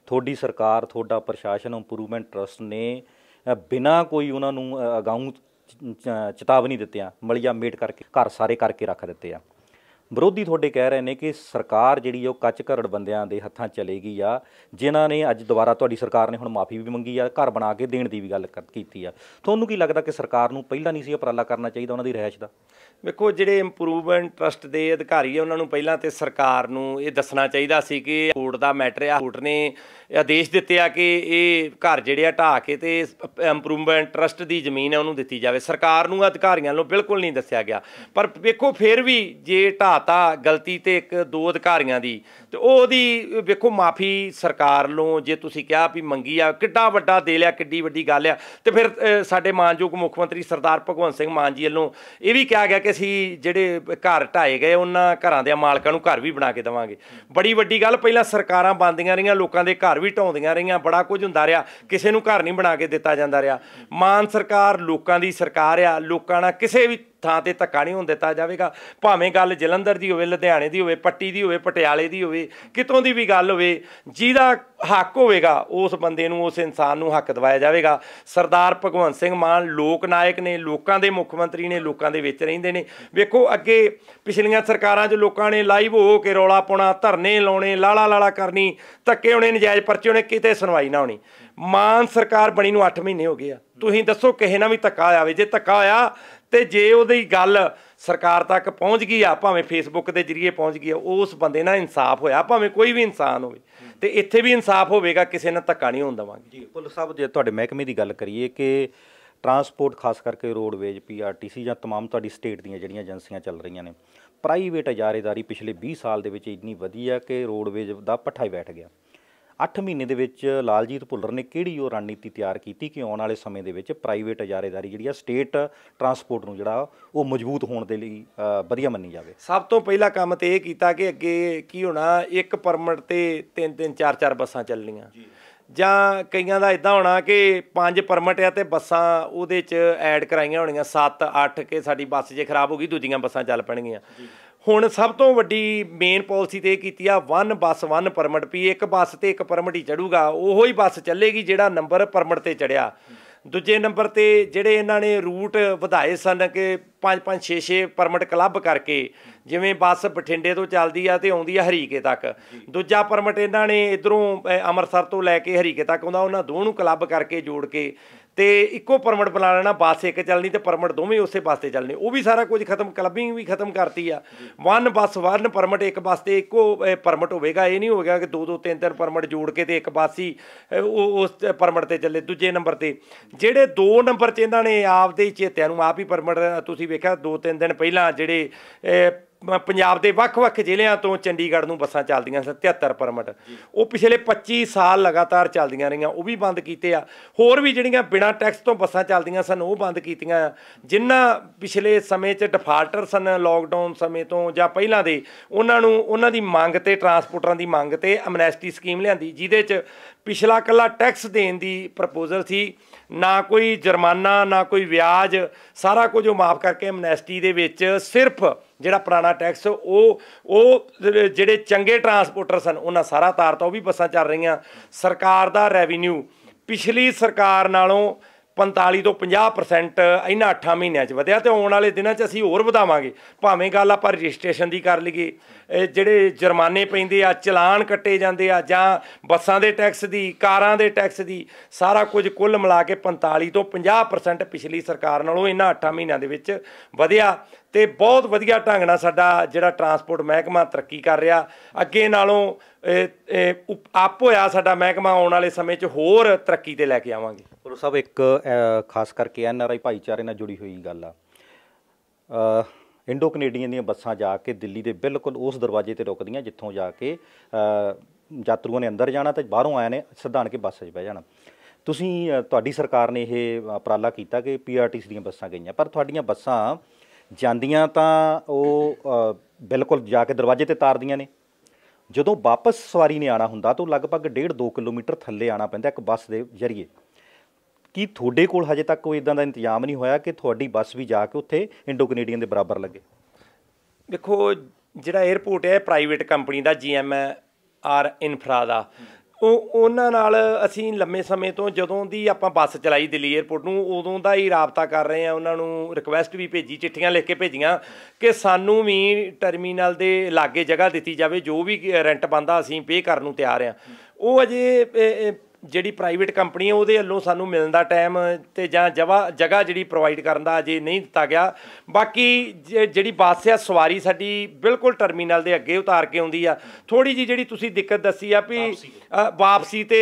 ਤੁਹਾਡੀ ਸਰਕਾਰ ਤੁਹਾਡਾ ਪ੍ਰਸ਼ਾਸਨ ਇੰਪਰੂਵਮੈਂਟ ਟਰਸਟ ਨੇ ਬਿਨਾ ਕੋਈ ਉਹਨਾਂ ਨੂੰ ਅਗਾਊਂ ਚੇਤਾਵਨੀ ਆ ਮਲਿਆ ਮੇਟ ਕਰਕੇ ਘਰ ਸਾਰੇ ਕਰਕੇ ਰੱਖ ਦਿੱਤੇ ਆ ਵਿਰੋਧੀ ਤੁਹਾਡੇ ਕਹਿ ਰਹੇ ਨੇ ਕਿ ਸਰਕਾਰ ਜਿਹੜੀ ਉਹ ਕੱਚ ਘਰੜ ਬੰਦਿਆਂ ਦੇ ਹੱਥਾਂ ਚਲੇਗੀ ਆ ਜਿਨ੍ਹਾਂ ਨੇ ਅੱਜ ਦੁਬਾਰਾ ਤੁਹਾਡੀ ਸਰਕਾਰ ਨੇ ਹੁਣ ਮਾਫੀ ਵੀ ਮੰਗੀ ਆ ਘਰ ਬਣਾ ਕੇ ਦੇਣ ਦੀ ਵੀ ਗੱਲ ਕੀਤੀ ਆ ਤੁਹਾਨੂੰ ਕੀ ਲੱਗਦਾ ਕਿ ਸਰਕਾਰ ਨੂੰ ਪਹਿਲਾਂ ਨਹੀਂ ਸੀ ਉਪਰਾਲਾ ਕਰਨਾ ਚਾਹੀਦਾ ਉਹਨਾਂ ਦੀ ਰਹਿਸ਼ ਦਾ ਵੇਖੋ ਜਿਹੜੇ ਇੰਪਰੂਵਮੈਂਟ ਟਰਸਟ ਦੇ ਅਧਿਕਾਰੀ ਆ ਉਹਨਾਂ ਨੂੰ ਪਹਿਲਾਂ ਤੇ ਸਰਕਾਰ ਨੂੰ ਇਹ ਦੱਸਣਾ ਚਾਹੀਦਾ ਸੀ ਕਿ ਕੋਰਟ ਦਾ ਮੈਟਰ ਆ ਕੋਰਟ ਨੇ ਆਦੇਸ਼ ਦਿੱਤੇ ਆ ਕਿ ਇਹ ਘਰ ਜਿਹੜੇ ਆ ਢਾ ਕੇ ਤੇ ਇੰਪਰੂਵਮੈਂਟ ਟਰਸਟ ਦੀ ਜ਼ਮੀਨ ਆ ਉਹਨੂੰ ਦਿੱਤੀ ਜਾਵੇ ਸਰਕਾਰ ਨੂੰ ਅਧਿਕਾਰੀਆਂ ਨੂੰ ਬਿਲਕੁਲ ਨਹੀਂ ਦੱਸਿਆ ਗਿਆ ਪਰ ਵੇਖੋ ਫਿਰ ਵੀ ਜੇ ਢਾਤਾ ਗਲਤੀ ਤੇ ਇੱਕ ਦੋ ਅਧਿਕਾਰੀਆਂ ਦੀ ਤੇ ਉਹਦੀ ਵੇਖੋ ਮਾਫੀ ਸਰਕਾਰ ਨੂੰ ਜੇ ਤੁਸੀਂ ਕਿਹਾ ਵੀ ਮੰਗੀ ਆ ਕਿੱਡਾ ਵੱਡਾ ਦੇ ਲਿਆ ਕਿੱਡੀ ਵੱਡੀ ਗੱਲ ਆ ਤੇ ਫਿਰ ਸਾਡੇ ਮਾਨਯੋਗ ਮੁੱਖ ਮੰਤਰੀ ਸਰਦਾਰ ਭਗਵੰਤ ਸਿੰਘ ਮਾਨ ਜੀ ਵੱਲੋਂ ਇਹ ਵੀ ਕਿਹਾ ਗਿਆ ਕਿ ਅਸੀਂ ਜਿਹੜੇ ਘਰ ਢਾਏ ਗਏ ਉਹਨਾਂ ਘਰਾਂ ਦੇ ਮਾਲਕਾਂ ਨੂੰ ਘਰ ਵੀ ਬਣਾ ਕੇ ਦੇਵਾਂਗੇ ਬੜੀ ਵੱਡੀ ਗੱਲ ਪਹਿਲਾਂ ਸਰਕਾਰਾਂ ਬੰਦੀਆਂ ਰਹੀਆਂ ਲੋਕਾਂ ਦੇ ਘਰ ਵੀ ਢਾਉਂਦੀਆਂ ਰਹੀਆਂ ਬੜਾ ਕੁਝ ਹੁੰਦਾ ਰਿਹਾ ਕਿਸੇ ਨੂੰ ਘਰ ਨਹੀਂ ਬਣਾ ਕੇ ਦਿੱਤਾ ਜਾਂਦਾ ਰਿਹਾ ਮਾਨ ਸਰਕਾਰ ਲੋਕਾਂ ਦੀ ਸਰਕਾਰ ਆ ਲੋਕਾਂ ਨਾਲ ਕਿਸੇ ਵੀ ਥਾਂ ਤੇ ਧੱਕਾ ਨਹੀਂ ਹੋਣ ਦਿੱਤਾ ਜਾਵੇਗਾ ਭਾਵੇਂ ਗੱਲ ਜਲੰਧਰ ਦੀ ਹੋਵੇ ਲੁਧਿਆਣੇ ਦੀ ਹੋਵੇ ਪੱਟੀ ਦੀ ਹੋਵੇ ਪਟਿਆਲੇ ਦੀ ਹੋਵੇ ਕਿਤੋਂ ਦੀ ਵੀ ਗੱਲ ਹੋਵੇ ਜਿਹਦਾ ਹੱਕ ਹੋਵੇਗਾ ਉਸ ਬੰਦੇ ਨੂੰ ਉਸ ਇਨਸਾਨ ਨੂੰ ਹੱਕ ਦਿਵਾਇਆ ਜਾਵੇਗਾ ਸਰਦਾਰ ਭਗਵੰਤ ਸਿੰਘ ਮਾਨ ਲੋਕ ਨਾਇਕ ਨੇ ਲੋਕਾਂ ਦੇ ਮੁੱਖ ਮੰਤਰੀ ਨੇ ਲੋਕਾਂ ਦੇ ਵਿੱਚ ਰਹਿੰਦੇ ਨੇ ਵੇਖੋ ਅੱਗੇ ਪਿਛਲੀਆਂ ਸਰਕਾਰਾਂ 'ਚ ਲੋਕਾਂ ਨੇ ਲਾਈਵ ਹੋ ਕੇ ਰੌਲਾ ਪਾਉਣਾ ਧਰਨੇ ਲਾਉਣੇ ਲਾਲਾ ਲਾਲਾ ਕਰਨੀ ਧੱਕੇ ਹੋਣੇ ਨਜਾਇਜ਼ ਪਰਚੇ ਹੋਣੇ ਕਿਤੇ ਸੁਣਵਾਈ ਨਾ ਹੋਣੀ ਮਾਨ ਸਰਕਾਰ ਬਣੀ ਨੂੰ 8 ਮਹੀਨੇ ਹੋ ਗਏ ਆ ਤੁਸੀਂ ਦੱਸੋ ਕਿਸੇ ਨਾਲ ਵੀ ਧੱਕਾ ਆਵੇ ਜੇ ਧੱਕਾ ਆਇਆ ਤੇ ਜੇ ਉਹਦੀ ਗੱਲ ਸਰਕਾਰ ਤੱਕ ਪਹੁੰਚ ਗਈ ਆ ਭਾਵੇਂ ਫੇਸਬੁੱਕ ਦੇ ਜ਼ਰੀਏ ਪਹੁੰਚ ਗਈ ਆ ਉਸ ਬੰਦੇ ਨਾਲ ਇਨਸਾਫ ਹੋਇਆ ਭਾਵੇਂ ਕੋਈ ਵੀ ਇਨਸਾਨ ਹੋਵੇ ਤੇ ਇੱਥੇ ਵੀ ਇਨਸਾਫ ਹੋਵੇਗਾ ਕਿਸੇ ਨਾਲ ਧੱਕਾ ਨਹੀਂ ਹੋਣ ਦਵਾਂਗੇ ਜੀ ਪੁਲਿਸ ਸਾਹਿਬ ਜੇ ਤੁਹਾਡੇ ਮਹਿਕਮੇ ਦੀ ਗੱਲ ਕਰੀਏ ਕਿ ਟਰਾਂਸਪੋਰਟ ਖਾਸ ਕਰਕੇ ਰੋਡਵੇਜ ਪੀਆਰਟੀਸੀ ਜਾਂ तमाम ਤੁਹਾਡੀ ਸਟੇਟ ਦੀਆਂ ਜਿਹੜੀਆਂ ਏਜੰਸੀਆਂ ਚੱਲ ਰਹੀਆਂ ਨੇ ਪ੍ਰਾਈਵੇਟ ਇਜਾਰੇਦਾਰੀ ਪਿਛਲੇ 20 ਸਾਲ ਦੇ ਵਿੱਚ ਇੰਨੀ ਵਧੀ ਆ ਕਿ ਰੋਡਵੇਜ ਦਾ ਪੱਠਾ ਹੀ ਬੈਠ ਗਿਆ 8 ਮਹੀਨੇ ਦੇ ਵਿੱਚ ਲਾਲਜੀਤ ਭੁੱਲਰ ਨੇ ਕਿਹੜੀ ਉਹ ਰਣਨੀਤੀ ਤਿਆਰ ਕੀਤੀ ਕਿ ਆਉਣ ਵਾਲੇ ਸਮੇਂ ਦੇ ਵਿੱਚ ਪ੍ਰਾਈਵੇਟ ਅਜਾਰੇਦਾਰੀ ਜਿਹੜੀ ਆ ਸਟੇਟ ਟਰਾਂਸਪੋਰਟ ਨੂੰ ਜਿਹੜਾ ਉਹ ਮਜ਼ਬੂਤ ਹੋਣ ਦੇ ਲਈ ਵਧੀਆ ਮੰਨੀ ਜਾਵੇ ਸਭ ਤੋਂ ਪਹਿਲਾ ਕੰਮ ਤੇ ਇਹ ਕੀਤਾ ਕਿ ਅੱਗੇ ਕੀ ਹੋਣਾ ਇੱਕ ਪਰਮਿਟ ਤੇ ਤਿੰਨ ਤਿੰਨ ਚਾਰ ਚਾਰ ਬੱਸਾਂ ਚੱਲਣੀਆਂ ਜਾਂ ਕਈਆਂ ਦਾ ਇਦਾਂ ਹੋਣਾ ਕਿ ਪੰਜ ਪਰਮਿਟ ਆ ਤੇ ਬੱਸਾਂ ਉਹਦੇ ਚ ਐਡ ਕਰਾਈਆਂ ਹੋਣੀਆਂ 7 8 ਕੇ ਸਾਡੀ ਬੱਸ ਜੇ ਖਰਾਬ ਹੋ ਗਈ ਦੂਜੀਆਂ ਬੱਸਾਂ ਚੱਲ ਪੈਣਗੀਆਂ ਹੁਣ ਸਭ ਤੋਂ ਵੱਡੀ ਮੇਨ ਪਾਲਿਸੀ ਤੇ ਕੀਤੀ ਆ ਵਨ ਬੱਸ ਵਨ ਪਰਮਿਟ ਵੀ ਇੱਕ ਬੱਸ ਤੇ ਇੱਕ ਪਰਮਿਟ ਹੀ ਚੜੂਗਾ ਉਹੋ ਹੀ ਬੱਸ ਚੱਲੇਗੀ ਜਿਹੜਾ ਨੰਬਰ ਪਰਮਿਟ ਤੇ ਚੜਿਆ ਦੂਜੇ ਨੰਬਰ ਤੇ ਜਿਹੜੇ ਇਹਨਾਂ ਨੇ ਰੂਟ ਵਧਾਏ ਸਨ ਕਿ 5 5 6 6 ਪਰਮਿਟ ਕਲੱਬ ਕਰਕੇ ਜਿਵੇਂ ਬੱਸ ਬਠਿੰਡੇ ਤੋਂ ਚੱਲਦੀ ਆ ਤੇ ਆਉਂਦੀ ਆ ਹਰੀਕੇ ਤੱਕ ਦੂਜਾ ਪਰਮਿਟ ਇਹਨਾਂ ਨੇ ਇਧਰੋਂ ਅੰਮ੍ਰਿਤਸਰ ਤੋਂ ਲੈ ਕੇ ਹਰੀਕੇ ਤੱਕ ਆਉਂਦਾ ਉਹਨਾਂ ਦੋਨੋਂ ਕਲੱਬ ਕਰਕੇ ਜੋੜ ਕੇ ਤੇ ਇੱਕੋ ਪਰਮਿਟ ਬਣਾ ਲੈਣਾ ਬੱਸ ਇੱਕ ਚੱਲਣੀ ਤੇ ਪਰਮਿਟ ਦੋਵੇਂ ਉਸੇ ਬੱਸ ਤੇ ਚੱਲਣੇ ਉਹ ਵੀ ਸਾਰਾ ਕੁਝ ਖਤਮ ਕਲੱਬਿੰਗ ਵੀ ਖਤਮ ਕਰਤੀ ਆ ਵਨ ਬੱਸ ਵਨ ਪਰਮਿਟ ਇੱਕ ਬੱਸ ਤੇ ਇੱਕੋ ਪਰਮਿਟ ਹੋਵੇਗਾ ਇਹ ਨਹੀਂ ਹੋਵੇਗਾ ਕਿ ਦੋ ਦੋ ਤਿੰਨ ਤਿੰਨ ਪਰਮਿਟ ਜੋੜ ਕੇ ਤੇ ਇੱਕ ਬੱਸ ਹੀ ਉਸ ਪਰਮਿਟ ਤੇ ਚੱਲੇ ਦੂਜੇ ਨੰਬਰ ਤੇ ਜਿਹੜੇ ਦੋ ਨੰਬਰ ਚ ਇਹਨਾਂ ਨੇ ਆਪਦੇ ਚੇਤਿਆਂ ਨੂੰ ਆਪ ਹੀ ਪਰਮਿਟ ਤੁਸੀਂ ਵੇਖਿਆ ਦੋ ਤਿੰਨ ਦਿਨ ਪਹਿਲਾਂ ਜਿਹੜੇ ਪੰਜਾਬ ਦੇ ਵੱਖ-ਵੱਖ ਜ਼ਿਲ੍ਹਿਆਂ ਤੋਂ ਚੰਡੀਗੜ੍ਹ ਨੂੰ ਬੱਸਾਂ ਚੱਲਦੀਆਂ ਸਨ 73 ਪਰਮਿਟ ਉਹ ਪਿਛਲੇ 25 ਸਾਲ ਲਗਾਤਾਰ ਚੱਲਦੀਆਂ ਰਹੀਆਂ ਉਹ ਵੀ ਬੰਦ ਕੀਤੇ ਆ ਹੋਰ ਵੀ ਜਿਹੜੀਆਂ ਬਿਨਾਂ ਟੈਕਸ ਤੋਂ ਬੱਸਾਂ ਚੱਲਦੀਆਂ ਸਨ ਉਹ ਬੰਦ ਕੀਤੀਆਂ ਜਿਨ੍ਹਾਂ ਪਿਛਲੇ ਸਮੇਂ 'ਚ ਡਿਫਾਲਟਰ ਸਨ ਲਾਕਡਾਊਨ ਸਮੇਂ ਤੋਂ ਜਾਂ ਪਹਿਲਾਂ ਦੇ ਉਹਨਾਂ ਨੂੰ ਉਹਨਾਂ ਦੀ ਮੰਗ ਤੇ ਟਰਾਂਸਪੋਰਟਰਾਂ ਦੀ ਮੰਗ ਤੇ ਅਮਨੈਸਟੀ ਸਕੀਮ ਲਿਆਂਦੀ ਜਿਹਦੇ 'ਚ ਪਿਛਲਾ ਕੱਲਾ ਟੈਕਸ ਦੇਣ ਦੀ ਪ੍ਰਪੋਜ਼ਲ ਸੀ ਨਾ ਕੋਈ ਜੁਰਮਾਨਾ ਨਾ ਕੋਈ ਵਿਆਜ ਸਾਰਾ ਕੁਝ ਉਹ ਮਾਫ ਕਰਕੇ ਅਮਨੈਸਟੀ ਦੇ ਵਿੱਚ ਸਿਰਫ ਜਿਹੜਾ ਪੁਰਾਣਾ ਟੈਕਸ ਉਹ ਉਹ ਜਿਹੜੇ ਚੰਗੇ ਟਰਾਂਸਪੋਰਟਰ ਸਨ ਉਹਨਾਂ ਸਾਰਾ ਤਾਰਤਾ ਉਹ ਵੀ ਬੱਸਾਂ ਚੱਲ ਰਹੀਆਂ ਸਰਕਾਰ ਦਾ ਰੈਵਨਿਊ ਪਿਛਲੀ ਸਰਕਾਰ ਨਾਲੋਂ 45 ਤੋਂ 50% ਇਹਨਾਂ 8 ਮਹੀਨਿਆਂ 'ਚ ਵਧਿਆ ਤੇ ਆਉਣ ਵਾਲੇ ਦਿਨਾਂ 'ਚ ਅਸੀਂ ਹੋਰ ਵਧਾਵਾਂਗੇ ਭਾਵੇਂ ਗੱਲ ਆਪਾਂ ਰਜਿਸਟ੍ਰੇਸ਼ਨ ਦੀ ਕਰ ਲਈਏ ਜਿਹੜੇ ਜੁਰਮਾਨੇ ਪੈਂਦੇ ਆ ਚਲਾਨ ਕੱਟੇ ਜਾਂਦੇ ਆ ਜਾਂ ਬੱਸਾਂ ਦੇ ਟੈਕਸ ਦੀ ਕਾਰਾਂ ਦੇ ਟੈਕਸ ਦੀ ਸਾਰਾ ਕੁਝ ਕੁੱਲ ਮਿਲਾ ਕੇ 45 ਤੋਂ 50% ਪਿਛਲੀ ਸਰਕਾਰ ਨਾਲੋਂ ਇਹਨਾਂ 8 ਮਹੀਨਿਆਂ ਦੇ ਵਿੱਚ ਵਧਿਆ ਤੇ ਬਹੁਤ ਵਧੀਆ ਢੰਗ ਨਾਲ ਸਾਡਾ ਜਿਹੜਾ ਟਰਾਂਸਪੋਰਟ ਮਹਿਕਮਾ ਤਰੱਕੀ ਕਰ ਰਿਹਾ ਅੱਗੇ ਨਾਲੋਂ ਆਪ ਹੋਇਆ ਸਾਡਾ ਮਹਿਕਮਾ ਆਉਣ ਵਾਲੇ ਸਮੇਂ 'ਚ ਹੋਰ ਤਰੱਕੀ ਤੇ ਲੈ ਕੇ ਆਵਾਂਗੇ ਗੁਰੂ ਸਾਹਿਬ ਇੱਕ ਖਾਸ ਕਰਕੇ ਐਨ ਆਰ ਆਈ ਭਾਈਚਾਰੇ ਨਾਲ ਜੁੜੀ ਹੋਈ ਗੱਲ ਆ ਇੰਡੋ ਕੈਨੇਡੀਅਨ ਦੀਆਂ ਬੱਸਾਂ ਜਾ ਕੇ ਦਿੱਲੀ ਦੇ ਬਿਲਕੁਲ ਉਸ ਦਰਵਾਜ਼ੇ ਤੇ ਰੁਕਦੀਆਂ ਜਿੱਥੋਂ ਜਾ ਕੇ ਯਾਤਰੂਆਂ ਨੇ ਅੰਦਰ ਜਾਣਾ ਤੇ ਬਾਹਰੋਂ ਆਏ ਨੇ ਸਿੱਧਾਣ ਕੇ ਬੱਸ 'ਚ ਬਹਿ ਜਾਣਾ ਤੁਸੀਂ ਤੁਹਾਡੀ ਸਰਕਾਰ ਨੇ ਇਹ ਉਪਰਾਲਾ ਕੀਤਾ ਕਿ ਪੀਆਰਟੀਸੀ ਦੀਆਂ ਬੱਸਾਂ ਗਈਆਂ ਪਰ ਤੁਹਾਡੀਆਂ ਬੱਸਾਂ ਜਾਂਦੀਆਂ ਤਾਂ ਉਹ ਬਿਲਕੁਲ ਜਾ ਕੇ ਦਰਵਾਜ਼ੇ ਤੇ ਤਾਰਦੀਆਂ ਨੇ ਜਦੋਂ ਵਾਪਸ ਸਵਾਰੀ ਨੇ ਆਣਾ ਹੁੰਦਾ ਤਾਂ ਲਗਭਗ 1.5 2 ਕਿਲੋਮੀਟਰ ਥੱਲੇ ਆਣਾ ਪੈਂਦਾ ਇੱਕ ਬੱਸ ਦੇ ਜ਼ਰੀਏ ਕੀ ਤੁਹਾਡੇ ਕੋਲ ਹਜੇ ਤੱਕ ਕੋਈ ਇਦਾਂ ਦਾ ਇੰਤਜ਼ਾਮ ਨਹੀਂ ਹੋਇਆ ਕਿ ਤੁਹਾਡੀ ਬੱਸ ਵੀ ਜਾ ਕੇ ਉੱਥੇ ਇੰਡੋ ਕੈਨੇਡੀਅਨ ਦੇ ਬਰਾਬਰ ਲੱਗੇ ਦੇਖੋ ਜਿਹੜਾ 에어ਪੋਰਟ ਹੈ ਪ੍ਰਾਈਵੇਟ ਕੰਪਨੀ ਦਾ ਜੀਐਮ ਆਰ ਇਨਫਰਾ ਦਾ ਉਹ ਉਹਨਾਂ ਨਾਲ ਅਸੀਂ ਲੰਮੇ ਸਮੇਂ ਤੋਂ ਜਦੋਂ ਦੀ ਆਪਾਂ ਬੱਸ ਚਲਾਈ ਦਿੱਲੀ 에ਅਰਪੋਰਟ ਨੂੰ ਉਦੋਂ ਦਾ ਹੀ ਰਾਬਤਾ ਕਰ ਰਹੇ ਆ ਉਹਨਾਂ ਨੂੰ ਰਿਕੁਐਸਟ ਵੀ ਭੇਜੀ ਚਿੱਠੀਆਂ ਲਿਖ ਕੇ ਭੇਜੀਆਂ ਕਿ ਸਾਨੂੰ ਵੀ ਟਰਮੀਨਲ ਦੇ ਲਾਗੇ ਜਗ੍ਹਾ ਦਿੱਤੀ ਜਾਵੇ ਜੋ ਵੀ ਰੈਂਟ ਬੰਦਾ ਅਸੀਂ ਪੇ ਕਰਨ ਨੂੰ ਤਿਆਰ ਆ ਉਹ ਅਜੇ ਜਿਹੜੀ ਪ੍ਰਾਈਵੇਟ ਕੰਪਨੀ ਹੈ ਉਹਦੇ ਵੱਲੋਂ ਸਾਨੂੰ ਮਿਲਣ ਦਾ ਟਾਈਮ ਤੇ ਜਾਂ ਜਵਾ ਜਗ੍ਹਾ ਜਿਹੜੀ ਪ੍ਰੋਵਾਈਡ ਕਰਨ ਦਾ ਅਜੇ ਨਹੀਂ ਦਿੱਤਾ ਗਿਆ ਬਾਕੀ ਜਿਹੜੀ ਬੱਸ ਆ ਸਵਾਰੀ ਸਾਡੀ ਬਿਲਕੁਲ ਟਰਮੀਨਲ ਦੇ ਅੱਗੇ ਉਤਾਰ ਕੇ ਆਉਂਦੀ ਆ ਥੋੜੀ ਜੀ ਜਿਹੜੀ ਤੁਸੀਂ ਦਿੱਕਤ ਦੱਸੀ ਆ ਵੀ ਵਾਪਸੀ ਤੇ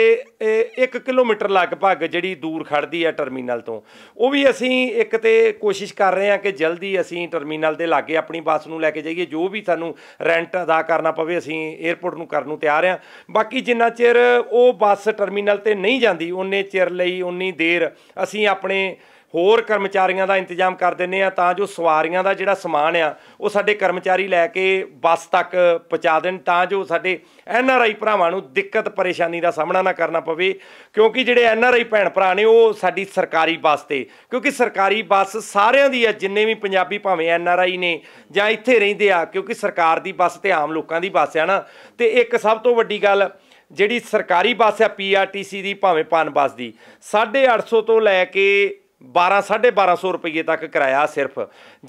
1 ਕਿਲੋਮੀਟਰ ਲਗਭਗ ਜਿਹੜੀ ਦੂਰ ਖੜਦੀ ਆ ਟਰਮੀਨਲ ਤੋਂ ਉਹ ਵੀ ਅਸੀਂ ਇੱਕ ਤੇ ਕੋਸ਼ਿਸ਼ ਕਰ ਰਹੇ ਆ ਕਿ ਜਲਦੀ ਅਸੀਂ ਟਰਮੀਨਲ ਦੇ ਲਾਗੇ ਆਪਣੀ ਬੱਸ ਨੂੰ ਲੈ ਕੇ ਜਾਈਏ ਜੋ ਵੀ ਸਾਨੂੰ ਰੈਂਟ ਅਦਾ ਕਰਨਾ ਪਵੇ ਅਸੀਂ 에어ਪੋਰਟ ਨੂੰ ਕਰਨ ਨੂੰ ਤਿਆਰ ਆ ਬਾਕੀ ਜਿੰਨਾ ਚਿਰ ਉਹ ਬੱਸ ਟਰਮੀਨਲ ਟਰਮੀਨਲ ਤੇ ਨਹੀਂ ਜਾਂਦੀ ਉਨੇ ਚਿਰ ਲਈ ਉਨੀ ਦੇਰ ਅਸੀਂ ਆਪਣੇ ਹੋਰ ਕਰਮਚਾਰੀਆਂ ਦਾ ਇੰਤਜ਼ਾਮ ਕਰ ਦਿੰਨੇ ਆ ਤਾਂ ਜੋ ਸਵਾਰੀਆਂ ਦਾ ਜਿਹੜਾ ਸਮਾਨ ਆ ਉਹ ਸਾਡੇ ਕਰਮਚਾਰੀ ਲੈ ਕੇ ਬੱਸ ਤੱਕ ਪਹੁੰਚਾ ਦੇਣ ਤਾਂ ਜੋ ਸਾਡੇ ਐਨ ਆਰ ਆਈ ਭਰਾਵਾਂ ਨੂੰ ਦਿੱਕਤ ਪਰੇਸ਼ਾਨੀ ਦਾ ਸਾਹਮਣਾ ਨਾ ਕਰਨਾ ਪਵੇ ਕਿਉਂਕਿ ਜਿਹੜੇ ਐਨ ਆਰ ਆਈ ਭੈਣ ਭਰਾ ਨੇ ਉਹ ਸਾਡੀ ਸਰਕਾਰੀ ਬੱਸ ਤੇ ਕਿਉਂਕਿ ਸਰਕਾਰੀ ਬੱਸ ਸਾਰਿਆਂ ਦੀ ਆ ਜਿੰਨੇ ਵੀ ਪੰਜਾਬੀ ਭਾਵੇਂ ਐਨ ਆਰ ਆਈ ਨੇ ਜਾਂ ਇੱਥੇ ਰਹਿੰਦੇ ਆ ਕਿਉਂਕਿ ਸਰਕਾਰ ਦੀ ਬੱਸ ਤੇ ਆਮ ਲੋਕਾਂ ਦੀ ਬੱਸ ਆ ਨਾ ਤੇ ਇੱਕ ਸਭ ਤੋਂ ਵੱਡੀ ਗੱਲ ਜਿਹੜੀ ਸਰਕਾਰੀ ਬੱਸ ਆ ਪੀਆਰਟੀਸੀ ਦੀ ਭਾਵੇਂ ਪਾਨ ਬੱਸ ਦੀ 850 ਤੋਂ ਲੈ ਕੇ 12 1250 ਰੁਪਏ ਤੱਕ ਕਿਰਾਇਆ ਸਿਰਫ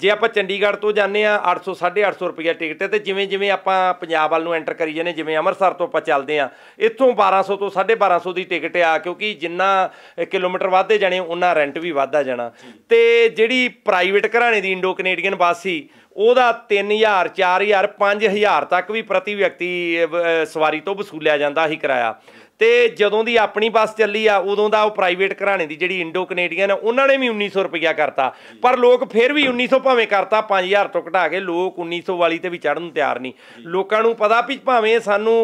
ਜੇ ਆਪਾਂ ਚੰਡੀਗੜ੍ਹ ਤੋਂ ਜਾਂਦੇ ਆ 800 850 ਰੁਪਏ ਟਿਕਟ ਤੇ ਜਿਵੇਂ ਜਿਵੇਂ ਆਪਾਂ ਪੰਜਾਬ ਵੱਲ ਨੂੰ ਐਂਟਰ ਕਰੀ ਜਾਂਦੇ ਜਿਵੇਂ ਅੰਮ੍ਰਿਤਸਰ ਤੋਂ ਆਪਾਂ ਚੱਲਦੇ ਆ ਇੱਥੋਂ 1200 ਤੋਂ 1250 ਦੀ ਟਿਕਟ ਆ ਕਿਉਂਕਿ ਜਿੰਨਾ ਕਿਲੋਮੀਟਰ ਵਾਧੇ ਜਾਣੇ ਉਹਨਾਂ ਰੈਂਟ ਵੀ ਵਧਦਾ ਜਾਣਾ ਤੇ ਜਿਹੜੀ ਪ੍ਰਾਈਵੇਟ ਘਰਾਣੇ ਦੀ ਇੰਡੋ ਕੈਨੇਡੀਅਨ ਬੱਸ ਸੀ ਉਹਦਾ 3000 4000 5000 ਤੱਕ ਵੀ ਪ੍ਰਤੀ ਵਿਅਕਤੀ ਸਵਾਰੀ ਤੋਂ ਵਸੂਲਿਆ ਜਾਂਦਾ ਹੀ ਕਿਰਾਇਆ ਤੇ ਜਦੋਂ ਦੀ ਆਪਣੀ ਬੱਸ ਚੱਲੀ ਆ ਉਦੋਂ ਦਾ ਉਹ ਪ੍ਰਾਈਵੇਟ ਘਰਾਣੇ ਦੀ ਜਿਹੜੀ ਇੰਡੋ ਕੈਨੇਡੀਅਨ ਉਹਨਾਂ ਨੇ ਵੀ 1900 ਰੁਪਇਆ ਕਰਤਾ ਪਰ ਲੋਕ ਫਿਰ ਵੀ ਭਾਵੇਂ ਕਰਤਾ 5000 ਤੋਂ ਘਟਾ ਕੇ ਲੋਕ 1900 ਵਾਲੀ ਤੇ ਵੀ ਚੜਨ ਤਿਆਰ ਨਹੀਂ ਲੋਕਾਂ ਨੂੰ ਪਤਾ ਵੀ ਭਾਵੇਂ ਸਾਨੂੰ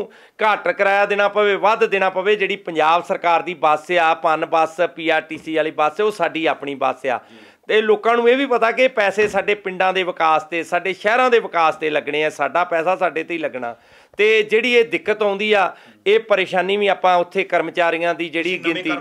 ਘੱਟ ਕਿਰਾਇਆ ਦੇਣਾ ਪਵੇ ਵੱਧ ਦੇਣਾ ਪਵੇ ਜਿਹੜੀ ਪੰਜਾਬ ਸਰਕਾਰ ਦੀ ਬੱਸ ਆ ਪਨ ਬੱਸ ਪੀਆਰਟੀਸੀ ਵਾਲੀ ਬੱਸ ਉਹ ਸਾਡੀ ਆਪਣੀ ਬੱਸ ਆ ਤੇ ਲੋਕਾਂ ਨੂੰ ਇਹ ਵੀ ਪਤਾ ਕਿ ਪੈਸੇ ਸਾਡੇ ਪਿੰਡਾਂ ਦੇ ਵਿਕਾਸ ਤੇ ਸਾਡੇ ਸ਼ਹਿਰਾਂ ਦੇ ਵਿਕਾਸ ਤੇ ਲੱਗਣੇ ਆ ਸਾਡਾ ਪੈਸਾ ਸਾਡੇ ਤੇ ਹੀ ਲੱਗਣਾ ਤੇ ਜਿਹੜੀ ਇਹ ਦਿੱਕਤ ਆਉਂਦੀ ਆ ਇਹ ਪਰੇਸ਼ਾਨੀ ਵੀ ਆਪਾਂ ਉੱਥੇ ਕਰਮਚਾਰੀਆਂ ਦੀ ਜਿਹੜੀ ਗਿਣਤੀ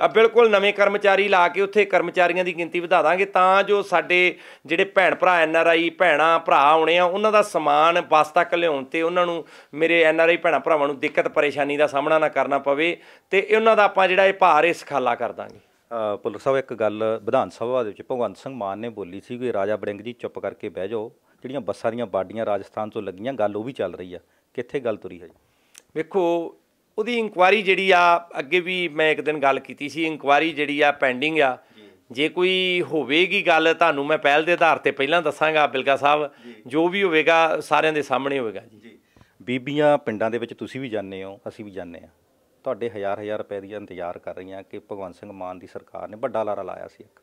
ਆ ਬਿਲਕੁਲ ਨਵੇਂ ਕਰਮਚਾਰੀ ਲਾ ਕੇ ਉੱਥੇ ਕਰਮਚਾਰੀਆਂ ਦੀ ਗਿਣਤੀ ਵਧਾ ਦਾਂਗੇ ਤਾਂ ਜੋ ਸਾਡੇ ਜਿਹੜੇ ਭੈਣ ਭਰਾ ਐਨ ਆਰ ਆਈ ਭੈਣਾ ਭਰਾ ਆਉਣੇ ਆ ਉਹਨਾਂ ਦਾ ਸਮਾਨ ਬਸ ਤੱਕ ਲਿਆਉਣ ਤੇ ਉਹਨਾਂ ਨੂੰ ਮੇਰੇ ਐਨ ਆਰ ਆਈ ਭੈਣਾ ਭਰਾਵਾਂ ਨੂੰ ਦਿੱਕਤ ਪਰੇਸ਼ਾਨੀ ਦਾ ਸਾਹਮਣਾ ਨਾ ਕਰਨਾ ਪਵੇ ਤੇ ਉਹਨਾਂ ਦਾ ਆਪਾਂ ਜਿਹੜਾ ਇਹ ਭਾਰ ਇਸ ਖਾਲਾ ਕਰ ਦਾਂਗੇ ਪੁਲਿਸ ਸਾਹਿਬ ਇੱਕ ਗੱਲ ਵਿਧਾਨ ਸਭਾ ਦੇ ਵਿੱਚ ਭਗਵੰਤ ਸਿੰਘ ਮਾਨ ਨੇ ਬੋਲੀ ਸੀ ਕਿ ਰਾਜਾ ਬੜਿੰਗ ਜੀ ਚੁੱਪ ਕਰਕੇ ਬਹਿ ਜਾਓ ਜਿਹੜੀਆਂ ਬੱਸਾਂ ਦੀਆਂ ਬਾਡੀਆਂ ਰਾਜਸਥਾਨ ਤੋਂ ਲੱਗੀਆਂ ਗੱਲ ਉਹ ਵੀ ਚੱਲ ਰਹੀ ਆ ਕਿੱਥੇ ਗੱਲ ਤੁਰੀ ਹੈ ਜੀ ਵੇਖੋ ਉਹਦੀ ਇਨਕੁਆਰੀ ਜਿਹੜੀ ਆ ਅੱਗੇ ਵੀ ਮੈਂ ਇੱਕ ਦਿਨ ਗੱਲ ਕੀਤੀ ਸੀ ਇਨਕੁਆਰੀ ਜਿਹੜੀ ਆ ਪੈਂਡਿੰਗ ਆ ਜੇ ਕੋਈ ਹੋਵੇਗੀ ਗੱਲ ਤੁਹਾਨੂੰ ਮੈਂ ਪਹਿਲ ਦੇ ਆਧਾਰ ਤੇ ਪਹਿਲਾਂ ਦੱਸਾਂਗਾ ਬਿਲਗਾ ਸਾਹਿਬ ਜੋ ਵੀ ਹੋਵੇਗਾ ਸਾਰਿਆਂ ਦੇ ਸਾਹਮਣੇ ਹੋਵੇਗਾ ਜੀ ਬੀਬੀਆਂ ਪਿੰਡਾਂ ਦੇ ਵਿੱਚ ਤੁਸੀਂ ਵੀ ਜਾਣਦੇ ਹੋ ਅਸੀਂ ਵੀ ਜਾਣਦੇ ਆ ਤੁਹਾਡੇ ਹਜ਼ਾਰ ਹਜ਼ਾਰ ਰੁਪਏ ਦੀ ਇੰਤਜ਼ਾਰ ਕਰ ਰਹੀਆਂ ਕਿ ਭਗਵੰਤ ਸਿੰਘ ਮਾਨ ਦੀ ਸਰਕਾਰ ਨੇ ਵੱਡਾ ਲਾਰਾ ਲਾਇਆ ਸੀ ਇੱਕ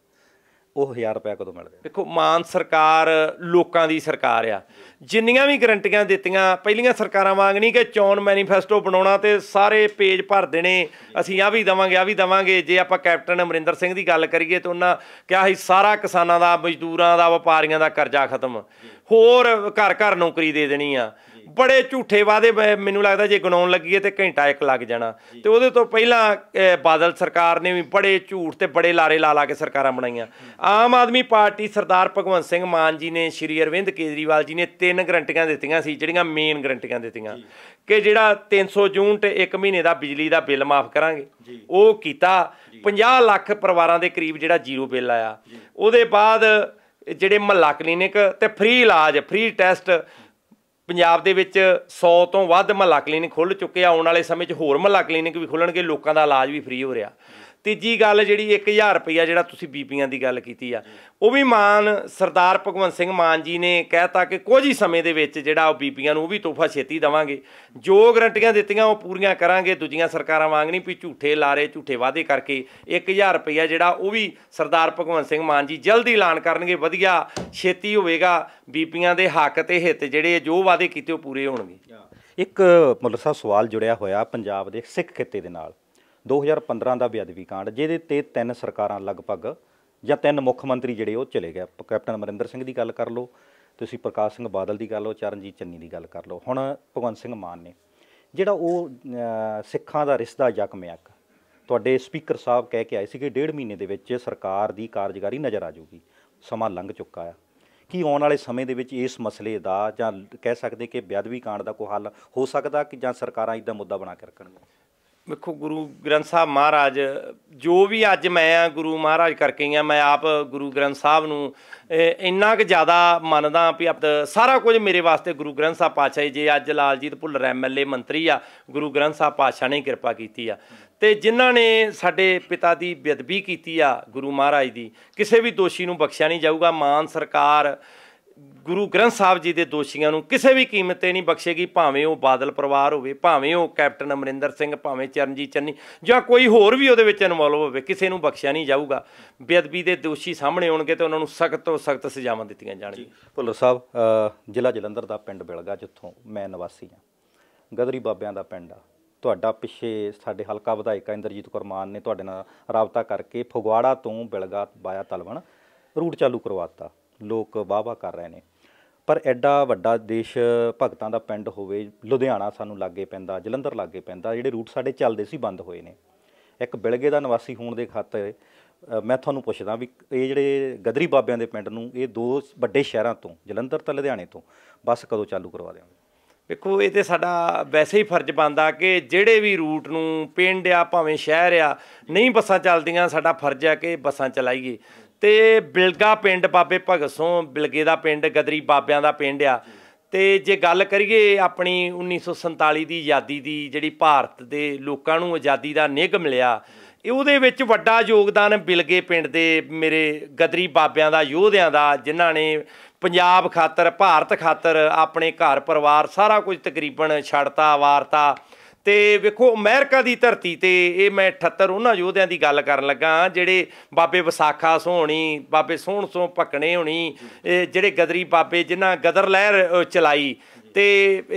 ਉਹ 1000 ਰੁਪਏ ਕਦੋਂ ਮਿਲਦੇ ਦੇਖੋ ਮਾਨ ਸਰਕਾਰ ਲੋਕਾਂ ਦੀ ਸਰਕਾਰ ਆ ਜਿੰਨੀਆਂ ਵੀ ਗਰੰਟੀਆਂ ਦਿੱਤੀਆਂ ਪਹਿਲੀਆਂ ਸਰਕਾਰਾਂ ਵਾਂਗ ਨਹੀਂ ਕਿ ਚੋਣ ਮੈਨੀਫੈਸਟੋ ਬਣਾਉਣਾ ਤੇ ਸਾਰੇ ਪੇਜ ਭਰ ਦੇਣੇ ਅਸੀਂ ਆ ਵੀ ਦਵਾਂਗੇ ਆ ਵੀ ਦਵਾਂਗੇ ਜੇ ਆਪਾਂ ਕੈਪਟਨ ਅਮਰਿੰਦਰ ਸਿੰਘ ਦੀ ਗੱਲ ਕਰੀਏ ਤਾਂ ਉਹਨਾਂ ਕਿਹਾ ਸੀ ਸਾਰਾ ਕਿਸਾਨਾਂ ਦਾ ਮਜ਼ਦੂਰਾਂ ਦਾ ਵਪਾਰੀਆਂ ਦਾ ਕਰਜ਼ਾ ਖਤਮ ਹੋਰ ਘਰ ਘਰ ਨੌਕਰੀ ਦੇ ਦੇਣੀ ਆ ਬੜੇ ਝੂਠੇ ਵਾਦੇ ਮੈਨੂੰ ਲੱਗਦਾ ਜੇ ਗਣਾਉਣ ਲੱਗੀਏ ਤੇ ਘੰਟਾ ਇੱਕ ਲੱਗ ਜਾਣਾ ਤੇ ਉਹਦੇ ਤੋਂ ਪਹਿਲਾਂ ਬਾਦਲ ਸਰਕਾਰ ਨੇ ਵੀ ਬੜੇ ਝੂਠ ਤੇ ਬੜੇ ਲਾਰੇ ਲਾ ਲਾ ਕੇ ਸਰਕਾਰਾਂ ਬਣਾਈਆਂ ਆਮ ਆਦਮੀ ਪਾਰਟੀ ਸਰਦਾਰ ਭਗਵੰਤ ਸਿੰਘ ਮਾਨ ਜੀ ਨੇ ਸ਼੍ਰੀ ਅਰਵਿੰਦ ਕੇਜਰੀਵਾਲ ਜੀ ਨੇ ਤਿੰਨ ਗਰੰਟੀਆਂ ਦਿੱਤੀਆਂ ਸੀ ਜਿਹੜੀਆਂ ਮੇਨ ਗਰੰਟੀਆਂ ਦਿੱਤੀਆਂ ਕਿ ਜਿਹੜਾ 300 ਜੂਨ ਤੇ 1 ਮਹੀਨੇ ਦਾ ਬਿਜਲੀ ਦਾ ਬਿੱਲ ਮਾਫ ਕਰਾਂਗੇ ਉਹ ਕੀਤਾ 50 ਲੱਖ ਪਰਿਵਾਰਾਂ ਦੇ ਕਰੀਬ ਜਿਹੜਾ ਜ਼ੀਰੋ ਬਿੱਲ ਆਇਆ ਉਹਦੇ ਬਾਅਦ ਜਿਹੜੇ ਮਹੱਲਾ ਕਲੀਨਿਕ ਤੇ ਫ੍ਰੀ ਇਲਾਜ ਫ੍ਰੀ ਟੈਸਟ ਪੰਜਾਬ ਦੇ ਵਿੱਚ 100 ਤੋਂ ਵੱਧ ਮਹੱਲਾ ਕਲੀਨਿਕ ਖੁੱਲ ਚੁੱਕੇ ਆ ਆਉਣ ਵਾਲੇ ਸਮੇਂ 'ਚ ਹੋਰ ਮਹੱਲਾ ਕਲੀਨਿਕ ਵੀ ਖੁੱਲਣਗੇ ਲੋਕਾਂ ਦਾ ਇਲਾਜ ਵੀ ਫ੍ਰੀ ਹੋ ਰਿਹਾ ਤੀਜੀ ਗੱਲ ਜਿਹੜੀ 1000 ਰੁਪਈਆ ਜਿਹੜਾ ਤੁਸੀਂ ਬੀਬੀਆਂ ਦੀ ਗੱਲ ਕੀਤੀ ਆ ਉਹ ਵੀ ਮਾਨ ਸਰਦਾਰ ਭਗਵੰਤ ਸਿੰਘ ਮਾਨ ਜੀ ਨੇ ਕਹਿਤਾ ਕਿ ਕੁਝ ਹੀ ਸਮੇਂ ਦੇ ਵਿੱਚ ਜਿਹੜਾ ਉਹ ਬੀਬੀਆਂ ਨੂੰ ਉਹ ਵੀ ਤੋਹਫਾ ਛੇਤੀ ਦਵਾਂਗੇ ਜੋ ਗਰੰਟੀਆਂ ਦਿੱਤੀਆਂ ਉਹ ਪੂਰੀਆਂ ਕਰਾਂਗੇ ਦੂਜੀਆਂ ਸਰਕਾਰਾਂ ਵਾਂਗ ਨਹੀਂ ਵੀ ਝੂਠੇ ਲਾਰੇ ਝੂਠੇ ਵਾਅਦੇ ਕਰਕੇ 1000 ਰੁਪਈਆ ਜਿਹੜਾ ਉਹ ਵੀ ਸਰਦਾਰ ਭਗਵੰਤ ਸਿੰਘ ਮਾਨ ਜੀ ਜਲਦੀ ਐਲਾਨ ਕਰਨਗੇ ਵਧੀਆ ਛੇਤੀ ਹੋਵੇਗਾ ਬੀਬੀਆਂ ਦੇ ਹੱਕ ਤੇ ਹਿੱਤ ਜਿਹੜੇ ਜੋ ਵਾਅਦੇ ਕੀਤੇ ਉਹ ਪੂਰੇ ਹੋਣਗੇ ਇੱਕ ਮੁੱਲਸਾ ਸਵਾਲ ਜੁੜਿਆ ਹੋਇਆ ਪੰਜਾਬ ਦੇ ਸਿੱਖ ਖੇਤੇ ਦੇ ਨਾਲ 2015 ਦਾ ਬੇਅਦਬੀ ਕਾਂਡ ਜਿਹਦੇ ਤੇ ਤਿੰਨ ਸਰਕਾਰਾਂ ਲਗਭਗ ਜਾਂ ਤਿੰਨ ਮੁੱਖ ਮੰਤਰੀ ਜਿਹੜੇ ਉਹ ਚਲੇ ਗਏ ਕੈਪਟਨ ਅਮਰਿੰਦਰ ਸਿੰਘ ਦੀ ਗੱਲ ਕਰ ਲਓ ਤੁਸੀਂ ਪ੍ਰਕਾਸ਼ ਸਿੰਘ ਬਾਦਲ ਦੀ ਗੱਲ ਲਓ ਚਰਨਜੀਤ ਚੰਨੀ ਦੀ ਗੱਲ ਕਰ ਲਓ ਹੁਣ ਭਗਵੰਤ ਸਿੰਘ ਮਾਨ ਨੇ ਜਿਹੜਾ ਉਹ ਸਿੱਖਾਂ ਦਾ ਰਿਸ਼ਤਾ ਜਕਮਿਆਕ ਤੁਹਾਡੇ ਸਪੀਕਰ ਸਾਹਿਬ ਕਹਿ ਕੇ ਆਏ ਸੀ ਕਿ ਡੇਢ ਮਹੀਨੇ ਦੇ ਵਿੱਚ ਸਰਕਾਰ ਦੀ ਕਾਰਜਕਾਰੀ ਨਜ਼ਰ ਆ ਜਾਊਗੀ ਸਮਾਂ ਲੰਘ ਚੁੱਕਾ ਆ ਕੀ ਆਉਣ ਵਾਲੇ ਸਮੇਂ ਦੇ ਵਿੱਚ ਇਸ ਮਸਲੇ ਦਾ ਜਾਂ ਕਹਿ ਸਕਦੇ ਕਿ ਬੇਅਦਬੀ ਕਾਂਡ ਦਾ ਕੋਈ ਹੱਲ ਹੋ ਸਕਦਾ ਕਿ ਜਾਂ ਸਰਕਾਰਾਂ ਇਦਾਂ ਮੁੱਦਾ ਬਣਾ ਕੇ ਰੱਖਣਗੀਆਂ ਵੇਖੋ ਗੁਰੂ ਗ੍ਰੰਥ ਸਾਹਿਬ ਮਹਾਰਾਜ ਜੋ ਵੀ ਅੱਜ ਮੈਂ ਆ ਗੁਰੂ ਮਹਾਰਾਜ ਕਰਕੇ ਆ ਮੈਂ ਆਪ ਗੁਰੂ ਗ੍ਰੰਥ ਸਾਹਿਬ ਨੂੰ ਇੰਨਾ ਕੁ ਜ਼ਿਆਦਾ ਮੰਨਦਾ ਵੀ ਸਾਰਾ ਕੁਝ ਮੇਰੇ ਵਾਸਤੇ ਗੁਰੂ ਗ੍ਰੰਥ ਸਾਹਿਬ ਪਾਤਸ਼ਾਹ ਜੇ ਅੱਜ ਲਾਲਜੀਤ ਭੁੱਲਰ ਐਮਐਲਏ ਮੰਤਰੀ ਆ ਗੁਰੂ ਗ੍ਰੰਥ ਸਾਹਿਬ ਪਾਤਸ਼ਾਹ ਨੇ ਕਿਰਪਾ ਕੀਤੀ ਆ ਤੇ ਜਿਨ੍ਹਾਂ ਨੇ ਸਾਡੇ ਪਿਤਾ ਦੀ ਬੇਦਬੀ ਕੀਤੀ ਆ ਗੁਰੂ ਮਹਾਰਾਜ ਦੀ ਕਿਸੇ ਵੀ ਦੋਸ਼ੀ ਨੂੰ ਬਖਸ਼ਿਆ ਨਹੀਂ ਜਾਊਗਾ ਮਾਨ ਸਰਕਾਰ ਗੁਰੂ ਗ੍ਰੰਥ ਸਾਹਿਬ ਜੀ ਦੇ ਦੋਸ਼ੀਆਂ ਨੂੰ ਕਿਸੇ ਵੀ ਕੀਮਤ ਤੇ ਨਹੀਂ ਬਖਸ਼ੇਗੀ ਭਾਵੇਂ ਉਹ ਬਾਦਲ ਪਰਿਵਾਰ ਹੋਵੇ ਭਾਵੇਂ ਉਹ ਕੈਪਟਨ ਅਮਰਿੰਦਰ ਸਿੰਘ ਭਾਵੇਂ ਚਰਨਜੀਤ ਚੰਨੀ ਜਾਂ ਕੋਈ ਹੋਰ ਵੀ ਉਹਦੇ ਵਿੱਚ ਇਨਵੋਲਵ ਹੋਵੇ ਕਿਸੇ ਨੂੰ ਬਖਸ਼ਿਆ ਨਹੀਂ ਜਾਊਗਾ ਬੇਅਦਬੀ ਦੇ ਦੋਸ਼ੀ ਸਾਹਮਣੇ ਆਉਣਗੇ ਤੇ ਉਹਨਾਂ ਨੂੰ ਸਖਤ ਤੋਂ ਸਖਤ ਸਜ਼ਾਵਾਂ ਦਿੱਤੀਆਂ ਜਾਣਗੀਆਂ ਭੁੱਲਰ ਸਾਹਿਬ ਜ਼ਿਲ੍ਹਾ ਜਲੰਧਰ ਦਾ ਪਿੰਡ ਬਿਲਗਾ ਜਿੱਥੋਂ ਮੈਂ ਨਿਵਾਸੀ ਹਾਂ ਗਦਰੀ ਬਾਬਿਆਂ ਦਾ ਪਿੰਡ ਆ ਤੁਹਾਡਾ ਪਿੱਛੇ ਸਾਡੇ ਹਲਕਾ ਵਿਧਾਇਕ ਇੰਦਰਜੀਤ ਕੌਰ ਮਾਨ ਨੇ ਤੁਹਾਡੇ ਨਾਲ ਰਾਬਤਾ ਕਰਕੇ ਫਗਵਾੜਾ ਤੋਂ ਬਿਲਗਾ ਬਾਇਆ ਤਲਵਣ ਰੂਟ ਚਾਲੂ ਕਰਵਾਤਾ ਲੋਕ ਵਾਵਾ ਕਰ ਰਹੇ ਨੇ ਪਰ ਐਡਾ ਵੱਡਾ ਦੇਸ਼ ਭਗਤਾਂ ਦਾ ਪਿੰਡ ਹੋਵੇ ਲੁਧਿਆਣਾ ਸਾਨੂੰ ਲਾਗੇ ਪੈਂਦਾ ਜਲੰਧਰ ਲਾਗੇ ਪੈਂਦਾ ਜਿਹੜੇ ਰੂਟ ਸਾਡੇ ਚੱਲਦੇ ਸੀ ਬੰਦ ਹੋਏ ਨੇ ਇੱਕ ਬਿਲਗੇ ਦਾ ਨਿਵਾਸੀ ਹੋਣ ਦੇ ਖਾਤੇ ਮੈਂ ਤੁਹਾਨੂੰ ਪੁੱਛਦਾ ਵੀ ਇਹ ਜਿਹੜੇ ਗਦਰੀ ਬਾਬਿਆਂ ਦੇ ਪਿੰਡ ਨੂੰ ਇਹ ਦੋ ਵੱਡੇ ਸ਼ਹਿਰਾਂ ਤੋਂ ਜਲੰਧਰ ਤੇ ਲੁਧਿਆਣੇ ਤੋਂ ਬੱਸ ਕਦੋਂ ਚਾਲੂ ਕਰਵਾ ਦੇਵਾਂਗੇ ਵੇਖੋ ਇਹ ਤੇ ਸਾਡਾ ਵੈਸੇ ਹੀ ਫਰਜ਼ ਬਣਦਾ ਕਿ ਜਿਹੜੇ ਵੀ ਰੂਟ ਨੂੰ ਪਿੰਡ ਆ ਭਾਵੇਂ ਸ਼ਹਿਰ ਆ ਨਹੀਂ ਬੱਸਾਂ ਚੱਲਦੀਆਂ ਸਾਡਾ ਫਰਜ਼ ਆ ਕਿ ਬੱਸਾਂ ਚਲਾਈਏ ਤੇ ਬਿਲਗਾ ਪਿੰਡ ਬਾਬੇ ਭਗਤ ਸਿੰਘ ਬਿਲਗੇ ਦਾ ਪਿੰਡ ਗਦਰੀ ਬਾਬਿਆਂ ਦਾ ਪਿੰਡ ਆ ਤੇ ਜੇ ਗੱਲ ਕਰੀਏ ਆਪਣੀ 1947 ਦੀ ਆਜ਼ਾਦੀ ਦੀ ਜਿਹੜੀ ਭਾਰਤ ਦੇ ਲੋਕਾਂ ਨੂੰ ਆਜ਼ਾਦੀ ਦਾ ਨਿਗ ਮਿਲਿਆ ਉਹਦੇ ਵਿੱਚ ਵੱਡਾ ਯੋਗਦਾਨ ਬਿਲਗੇ ਪਿੰਡ ਦੇ ਮੇਰੇ ਗਦਰੀ ਬਾਬਿਆਂ ਦਾ ਯੋਧਿਆਂ ਦਾ ਜਿਨ੍ਹਾਂ ਨੇ ਪੰਜਾਬ ਖਾਤਰ ਭਾਰਤ ਖਾਤਰ ਆਪਣੇ ਘਰ ਪਰਿਵਾਰ ਸਾਰਾ ਕੁਝ ਤਕਰੀਬਨ ਛੱਡਤਾ ਵਾਰਤਾ ਤੇ ਵੇਖੋ ਅਮਰੀਕਾ ਦੀ ਧਰਤੀ ਤੇ ਇਹ ਮੈਂ 78 ਉਹਨਾਂ ਯੋਧਿਆਂ ਦੀ ਗੱਲ ਕਰਨ ਲੱਗਾ ਜਿਹੜੇ ਬਾਬੇ ਵਿਸਾਖਾ ਸੋਹਣੀ ਬਾਬੇ ਸੋਹਣ ਸੋਹ ਪਕਣੇ ਹੋਣੀ ਜਿਹੜੇ ਗਦਰੀ ਬਾਬੇ ਜਿਨ੍ਹਾਂ ਗਦਰ ਲਹਿਰ ਚਲਾਈ ਤੇ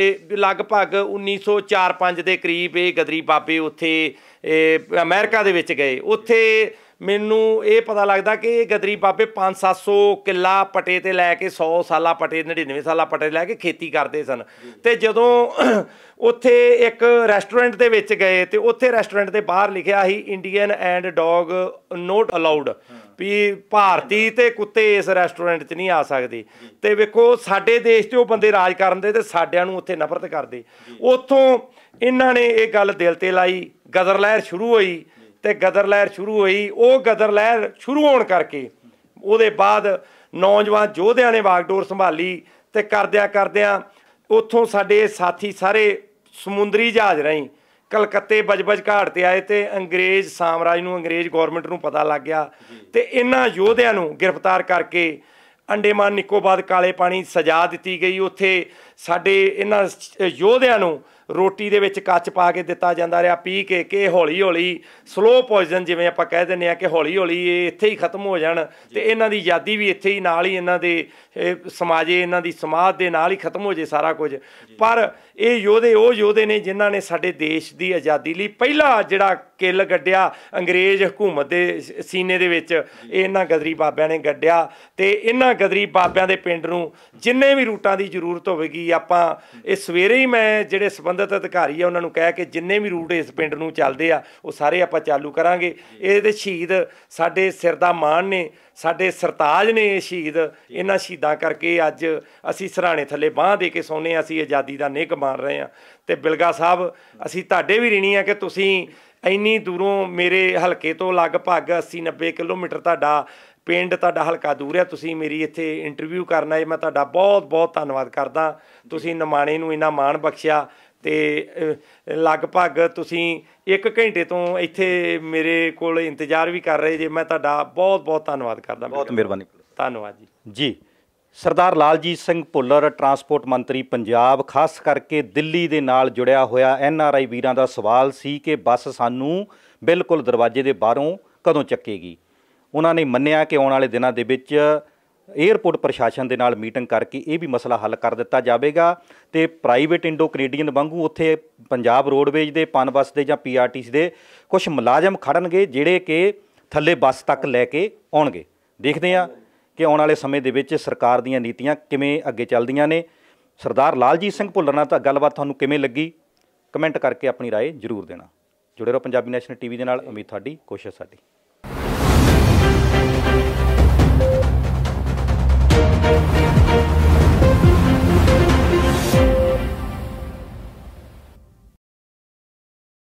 ਇਹ ਲਗਭਗ 1904-5 ਦੇ ਕਰੀਬ ਇਹ ਗਦਰੀ ਬਾਬੇ ਉੱਥੇ ਅਮਰੀਕਾ ਦੇ ਵਿੱਚ ਗਏ ਉੱਥੇ ਮੈਨੂੰ ਇਹ ਪਤਾ ਲੱਗਦਾ ਕਿ ਇਹ ਗਦਰੀ ਬਾਬੇ 5-700 ਕਿੱਲਾ ਪਟੇ ਤੇ ਲੈ ਕੇ 100 ਸਾਲਾ ਪਟੇ 99 ਸਾਲਾ ਪਟੇ ਲੈ ਕੇ ਖੇਤੀ ਕਰਦੇ ਸਨ ਤੇ ਜਦੋਂ ਉੱਥੇ ਇੱਕ ਰੈਸਟੋਰੈਂਟ ਦੇ ਵਿੱਚ ਗਏ ਤੇ ਉੱਥੇ ਰੈਸਟੋਰੈਂਟ ਦੇ ਬਾਹਰ ਲਿਖਿਆ ਸੀ Indian and dog not allowed ਵੀ ਭਾਰਤੀ ਤੇ ਕੁੱਤੇ ਇਸ ਰੈਸਟੋਰੈਂਟ 'ਚ ਨਹੀਂ ਆ ਸਕਦੇ ਤੇ ਵੇਖੋ ਸਾਡੇ ਦੇਸ਼ 'ਚ ਉਹ ਬੰਦੇ ਰਾਜ ਕਰਨ ਦੇ ਤੇ ਸਾਡਿਆਂ ਨੂੰ ਉੱਥੇ ਨਫ਼ਰਤ ਕਰਦੇ ਉੱਥੋਂ ਇਹਨਾਂ ਨੇ ਇਹ ਗੱਲ ਦਿਲ ਤੇ ਲਾਈ ਗਦਰ ਲਹਿਰ ਸ਼ੁਰੂ ਹੋਈ ਤੇ ਗਦਰ ਲਹਿਰ ਸ਼ੁਰੂ ਹੋਈ ਉਹ ਗਦਰ ਲਹਿਰ ਸ਼ੁਰੂ ਹੋਣ ਕਰਕੇ ਉਹਦੇ ਬਾਅਦ ਨੌਜਵਾਨ ਯੋਧਿਆਂ ਨੇ ਵਾਗਡੋਰ ਸੰਭਾਲੀ ਤੇ ਕਰਦਿਆਂ ਕਰਦਿਆਂ ਉੱਥੋਂ ਸਾਡੇ ਸਾਥੀ ਸਾਰੇ ਸਮੁੰਦਰੀ ਜਹਾਜ਼ ਰਹੀਂ ਕਲਕੱਤੇ ਬਜਬਜ ਘਾਟ ਤੇ ਆਏ ਤੇ ਅੰਗਰੇਜ਼ ਸਾਮਰਾਜ ਨੂੰ ਅੰਗਰੇਜ਼ ਗਵਰਨਮੈਂਟ ਨੂੰ ਪਤਾ ਲੱਗ ਗਿਆ ਤੇ ਇਹਨਾਂ ਯੋਧਿਆਂ ਨੂੰ ਗ੍ਰਿਫਤਾਰ ਕਰਕੇ ਅੰਡੇਮਾਨ ਨਿਕੋਬਾਦ ਕਾਲੇ ਪਾਣੀ ਸਜ਼ਾ ਦਿੱਤੀ ਗਈ ਉੱਥੇ ਸਾਡੇ ਇਹਨਾਂ ਯੋਧਿਆਂ ਨੂੰ ਰੋਟੀ ਦੇ ਵਿੱਚ ਕੱਚ ਪਾ ਕੇ ਦਿੱਤਾ ਜਾਂਦਾ ਰਿਹਾ ਪੀ ਕੇ ਕਿ ਹੌਲੀ ਹੌਲੀ ਸਲੋ ਪੋਇਜ਼ਨ ਜਿਵੇਂ ਆਪਾਂ ਕਹਿ ਦਿੰਨੇ ਆ ਕਿ ਹੌਲੀ ਹੌਲੀ ਇਹ ਇੱਥੇ ਹੀ ਖਤਮ ਹੋ ਜਾਣ ਤੇ ਇਹਨਾਂ ਦੀ ਆਜ਼ਾਦੀ ਵੀ ਇੱਥੇ ਹੀ ਨਾਲ ਹੀ ਇਹਨਾਂ ਦੇ ਇਹ ਸਮਾਜੇ ਇਹਨਾਂ ਦੀ ਸਮਾਜ ਦੇ ਨਾਲ ਹੀ ਖਤਮ ਹੋ ਜੇ ਸਾਰਾ ਕੁਝ ਪਰ ਇਹ ਯੋਧੇ ਉਹ ਯੋਧੇ ਨੇ ਜਿਨ੍ਹਾਂ ਨੇ ਸਾਡੇ ਦੇਸ਼ ਦੀ ਆਜ਼ਾਦੀ ਲਈ ਪਹਿਲਾ ਜਿਹੜਾ ਕਿੱਲ ਗੱਡਿਆ ਅੰਗਰੇਜ਼ ਹਕੂਮਤ ਦੇ ਸੀਨੇ ਦੇ ਵਿੱਚ ਇਹਨਾਂ ਗਦਰੀ ਬਾਬਿਆਂ ਨੇ ਗੱਡਿਆ ਤੇ ਇਹਨਾਂ ਗਦਰੀ ਬਾਬਿਆਂ ਦੇ ਪਿੰਡ ਨੂੰ ਜਿੰਨੇ ਵੀ ਰੂਟਾਂ ਦੀ ਜ਼ਰੂਰਤ ਹੋਵੇਗੀ ਆਪਾਂ ਇਹ ਸਵੇਰੇ ਹੀ ਮੈਂ ਜਿਹੜੇ ਸਬੰਧਤ ਅਧਿਕਾਰੀ ਆ ਉਹਨਾਂ ਨੂੰ ਕਹਿ ਕੇ ਜਿੰਨੇ ਵੀ ਰੂਟ ਇਸ ਪਿੰਡ ਨੂੰ ਚੱਲਦੇ ਆ ਉਹ ਸਾਰੇ ਆਪਾਂ ਚਾਲੂ ਕਰਾਂਗੇ ਇਹਦੇ ਸ਼ਹੀਦ ਸਾਡੇ ਸਿਰ ਦਾ ਮਾਣ ਨੇ ਸਾਡੇ ਸਰਤਾਜ ਨੇ ਸ਼ਹੀਦ ਇਹਨਾਂ ਸ਼ਹੀਦਾਂ ਕਰਕੇ ਅੱਜ ਅਸੀਂ ਸਰਾਣੇ ਥੱਲੇ ਬਾਹ ਦੇ ਕੇ ਸੌਨੇ ਅਸੀਂ ਆਜ਼ਾਦੀ ਦਾ ਨੇਕ ਮਾਰ ਰਹੇ ਆ ਤੇ ਬਿਲਗਾ ਸਾਹਿਬ ਅਸੀਂ ਤੁਹਾਡੇ ਵੀ ਰਿਣੀ ਆ ਕਿ ਤੁਸੀਂ ਇੰਨੀ ਦੂਰੋਂ ਮੇਰੇ ਹਲਕੇ ਤੋਂ ਲਗਭਗ 80 90 ਕਿਲੋਮੀਟਰ ਤੁਹਾਡਾ ਪਿੰਡ ਤੁਹਾਡਾ ਹਲਕਾ ਦੂਰ ਹੈ ਤੁਸੀਂ ਮੇਰੀ ਇੱਥੇ ਇੰਟਰਵਿਊ ਕਰਨਾ ਆਏ ਮੈਂ ਤੁਹਾਡਾ ਬਹੁਤ ਬਹੁਤ ਧੰਨਵਾਦ ਕਰਦਾ ਤੁਸੀਂ ਨਿਮਾਣੇ ਨੂੰ ਇੰਨਾ ਮਾਣ ਬਖਸ਼ਿਆ ਤੇ ਲਗਭਗ ਤੁਸੀਂ 1 ਘੰਟੇ ਤੋਂ ਇੱਥੇ ਮੇਰੇ ਕੋਲ ਇੰਤਜ਼ਾਰ ਵੀ ਕਰ ਰਹੇ ਜੇ ਮੈਂ ਤੁਹਾਡਾ ਬਹੁਤ ਬਹੁਤ ਧੰਨਵਾਦ ਕਰਦਾ ਬਹੁਤ ਮਿਹਰਬਾਨੀ ਧੰਨਵਾਦ ਜੀ ਜੀ ਸਰਦਾਰ ਲਾਲਜੀਤ ਸਿੰਘ ਭੁੱਲਰ ਟਰਾਂਸਪੋਰਟ ਮੰਤਰੀ ਪੰਜਾਬ ਖਾਸ ਕਰਕੇ ਦਿੱਲੀ ਦੇ ਨਾਲ ਜੁੜਿਆ ਹੋਇਆ ਐਨ ਆਰ ਆਈ ਵੀਰਾਂ ਦਾ ਸਵਾਲ ਸੀ ਕਿ ਬੱਸ ਸਾਨੂੰ ਬਿਲਕੁਲ ਦਰਵਾਜ਼ੇ ਦੇ ਬਾਹਰੋਂ ਕਦੋਂ ਚੱਕੇਗੀ ਉਹਨਾਂ ਨੇ ਮੰਨਿਆ ਕਿ ਆਉਣ ਵਾਲੇ ਦਿਨਾਂ ਦੇ ਵਿੱਚ ਏਅਰਪੋਰਟ ਪ੍ਰਸ਼ਾਸਨ ਦੇ ਨਾਲ ਮੀਟਿੰਗ ਕਰਕੇ ਇਹ ਵੀ ਮਸਲਾ ਹੱਲ ਕਰ ਦਿੱਤਾ ਜਾਵੇਗਾ ਤੇ ਪ੍ਰਾਈਵੇਟ ਇੰਡੋ ਕੈਨੇਡੀਅਨ ਵਾਂਗੂ ਉੱਥੇ ਪੰਜਾਬ ਰੋਡਵੇਜ ਦੇ ਪਨਬਸ ਦੇ ਜਾਂ ਪੀਆਰਟੀਸੀ ਦੇ ਕੁਝ ਮੁਲਾਜ਼ਮ ਖੜਨਗੇ ਜਿਹੜੇ ਕਿ ਥੱਲੇ ਬੱਸ ਤੱਕ ਲੈ ਕੇ ਆਉਣਗੇ ਦੇਖਦੇ ਆ ਕਿ ਆਉਣ ਵਾਲੇ ਸਮੇਂ ਦੇ ਵਿੱਚ ਸਰਕਾਰ ਦੀਆਂ ਨੀਤੀਆਂ ਕਿਵੇਂ ਅੱਗੇ ਚੱਲਦੀਆਂ ਨੇ ਸਰਦਾਰ ਲਾਲਜੀਤ ਸਿੰਘ ਭੁੱਲਰ ਨਾਲ ਤਾਂ ਗੱਲਬਾਤ ਤੁਹਾਨੂੰ ਕਿਵੇਂ ਲੱਗੀ ਕਮੈਂਟ ਕਰਕੇ ਆਪਣੀ رائے ਜ਼ਰੂਰ ਦੇਣਾ ਜੁੜੇ ਰਹੋ ਪੰਜਾਬੀ ਨੈਸ਼ਨਲ ਟੀਵੀ ਦੇ ਨਾਲ ਉਮੀਦ ਤੁਹਾਡੀ ਕੋਸ਼ਿਸ਼ ਸਾਡੀ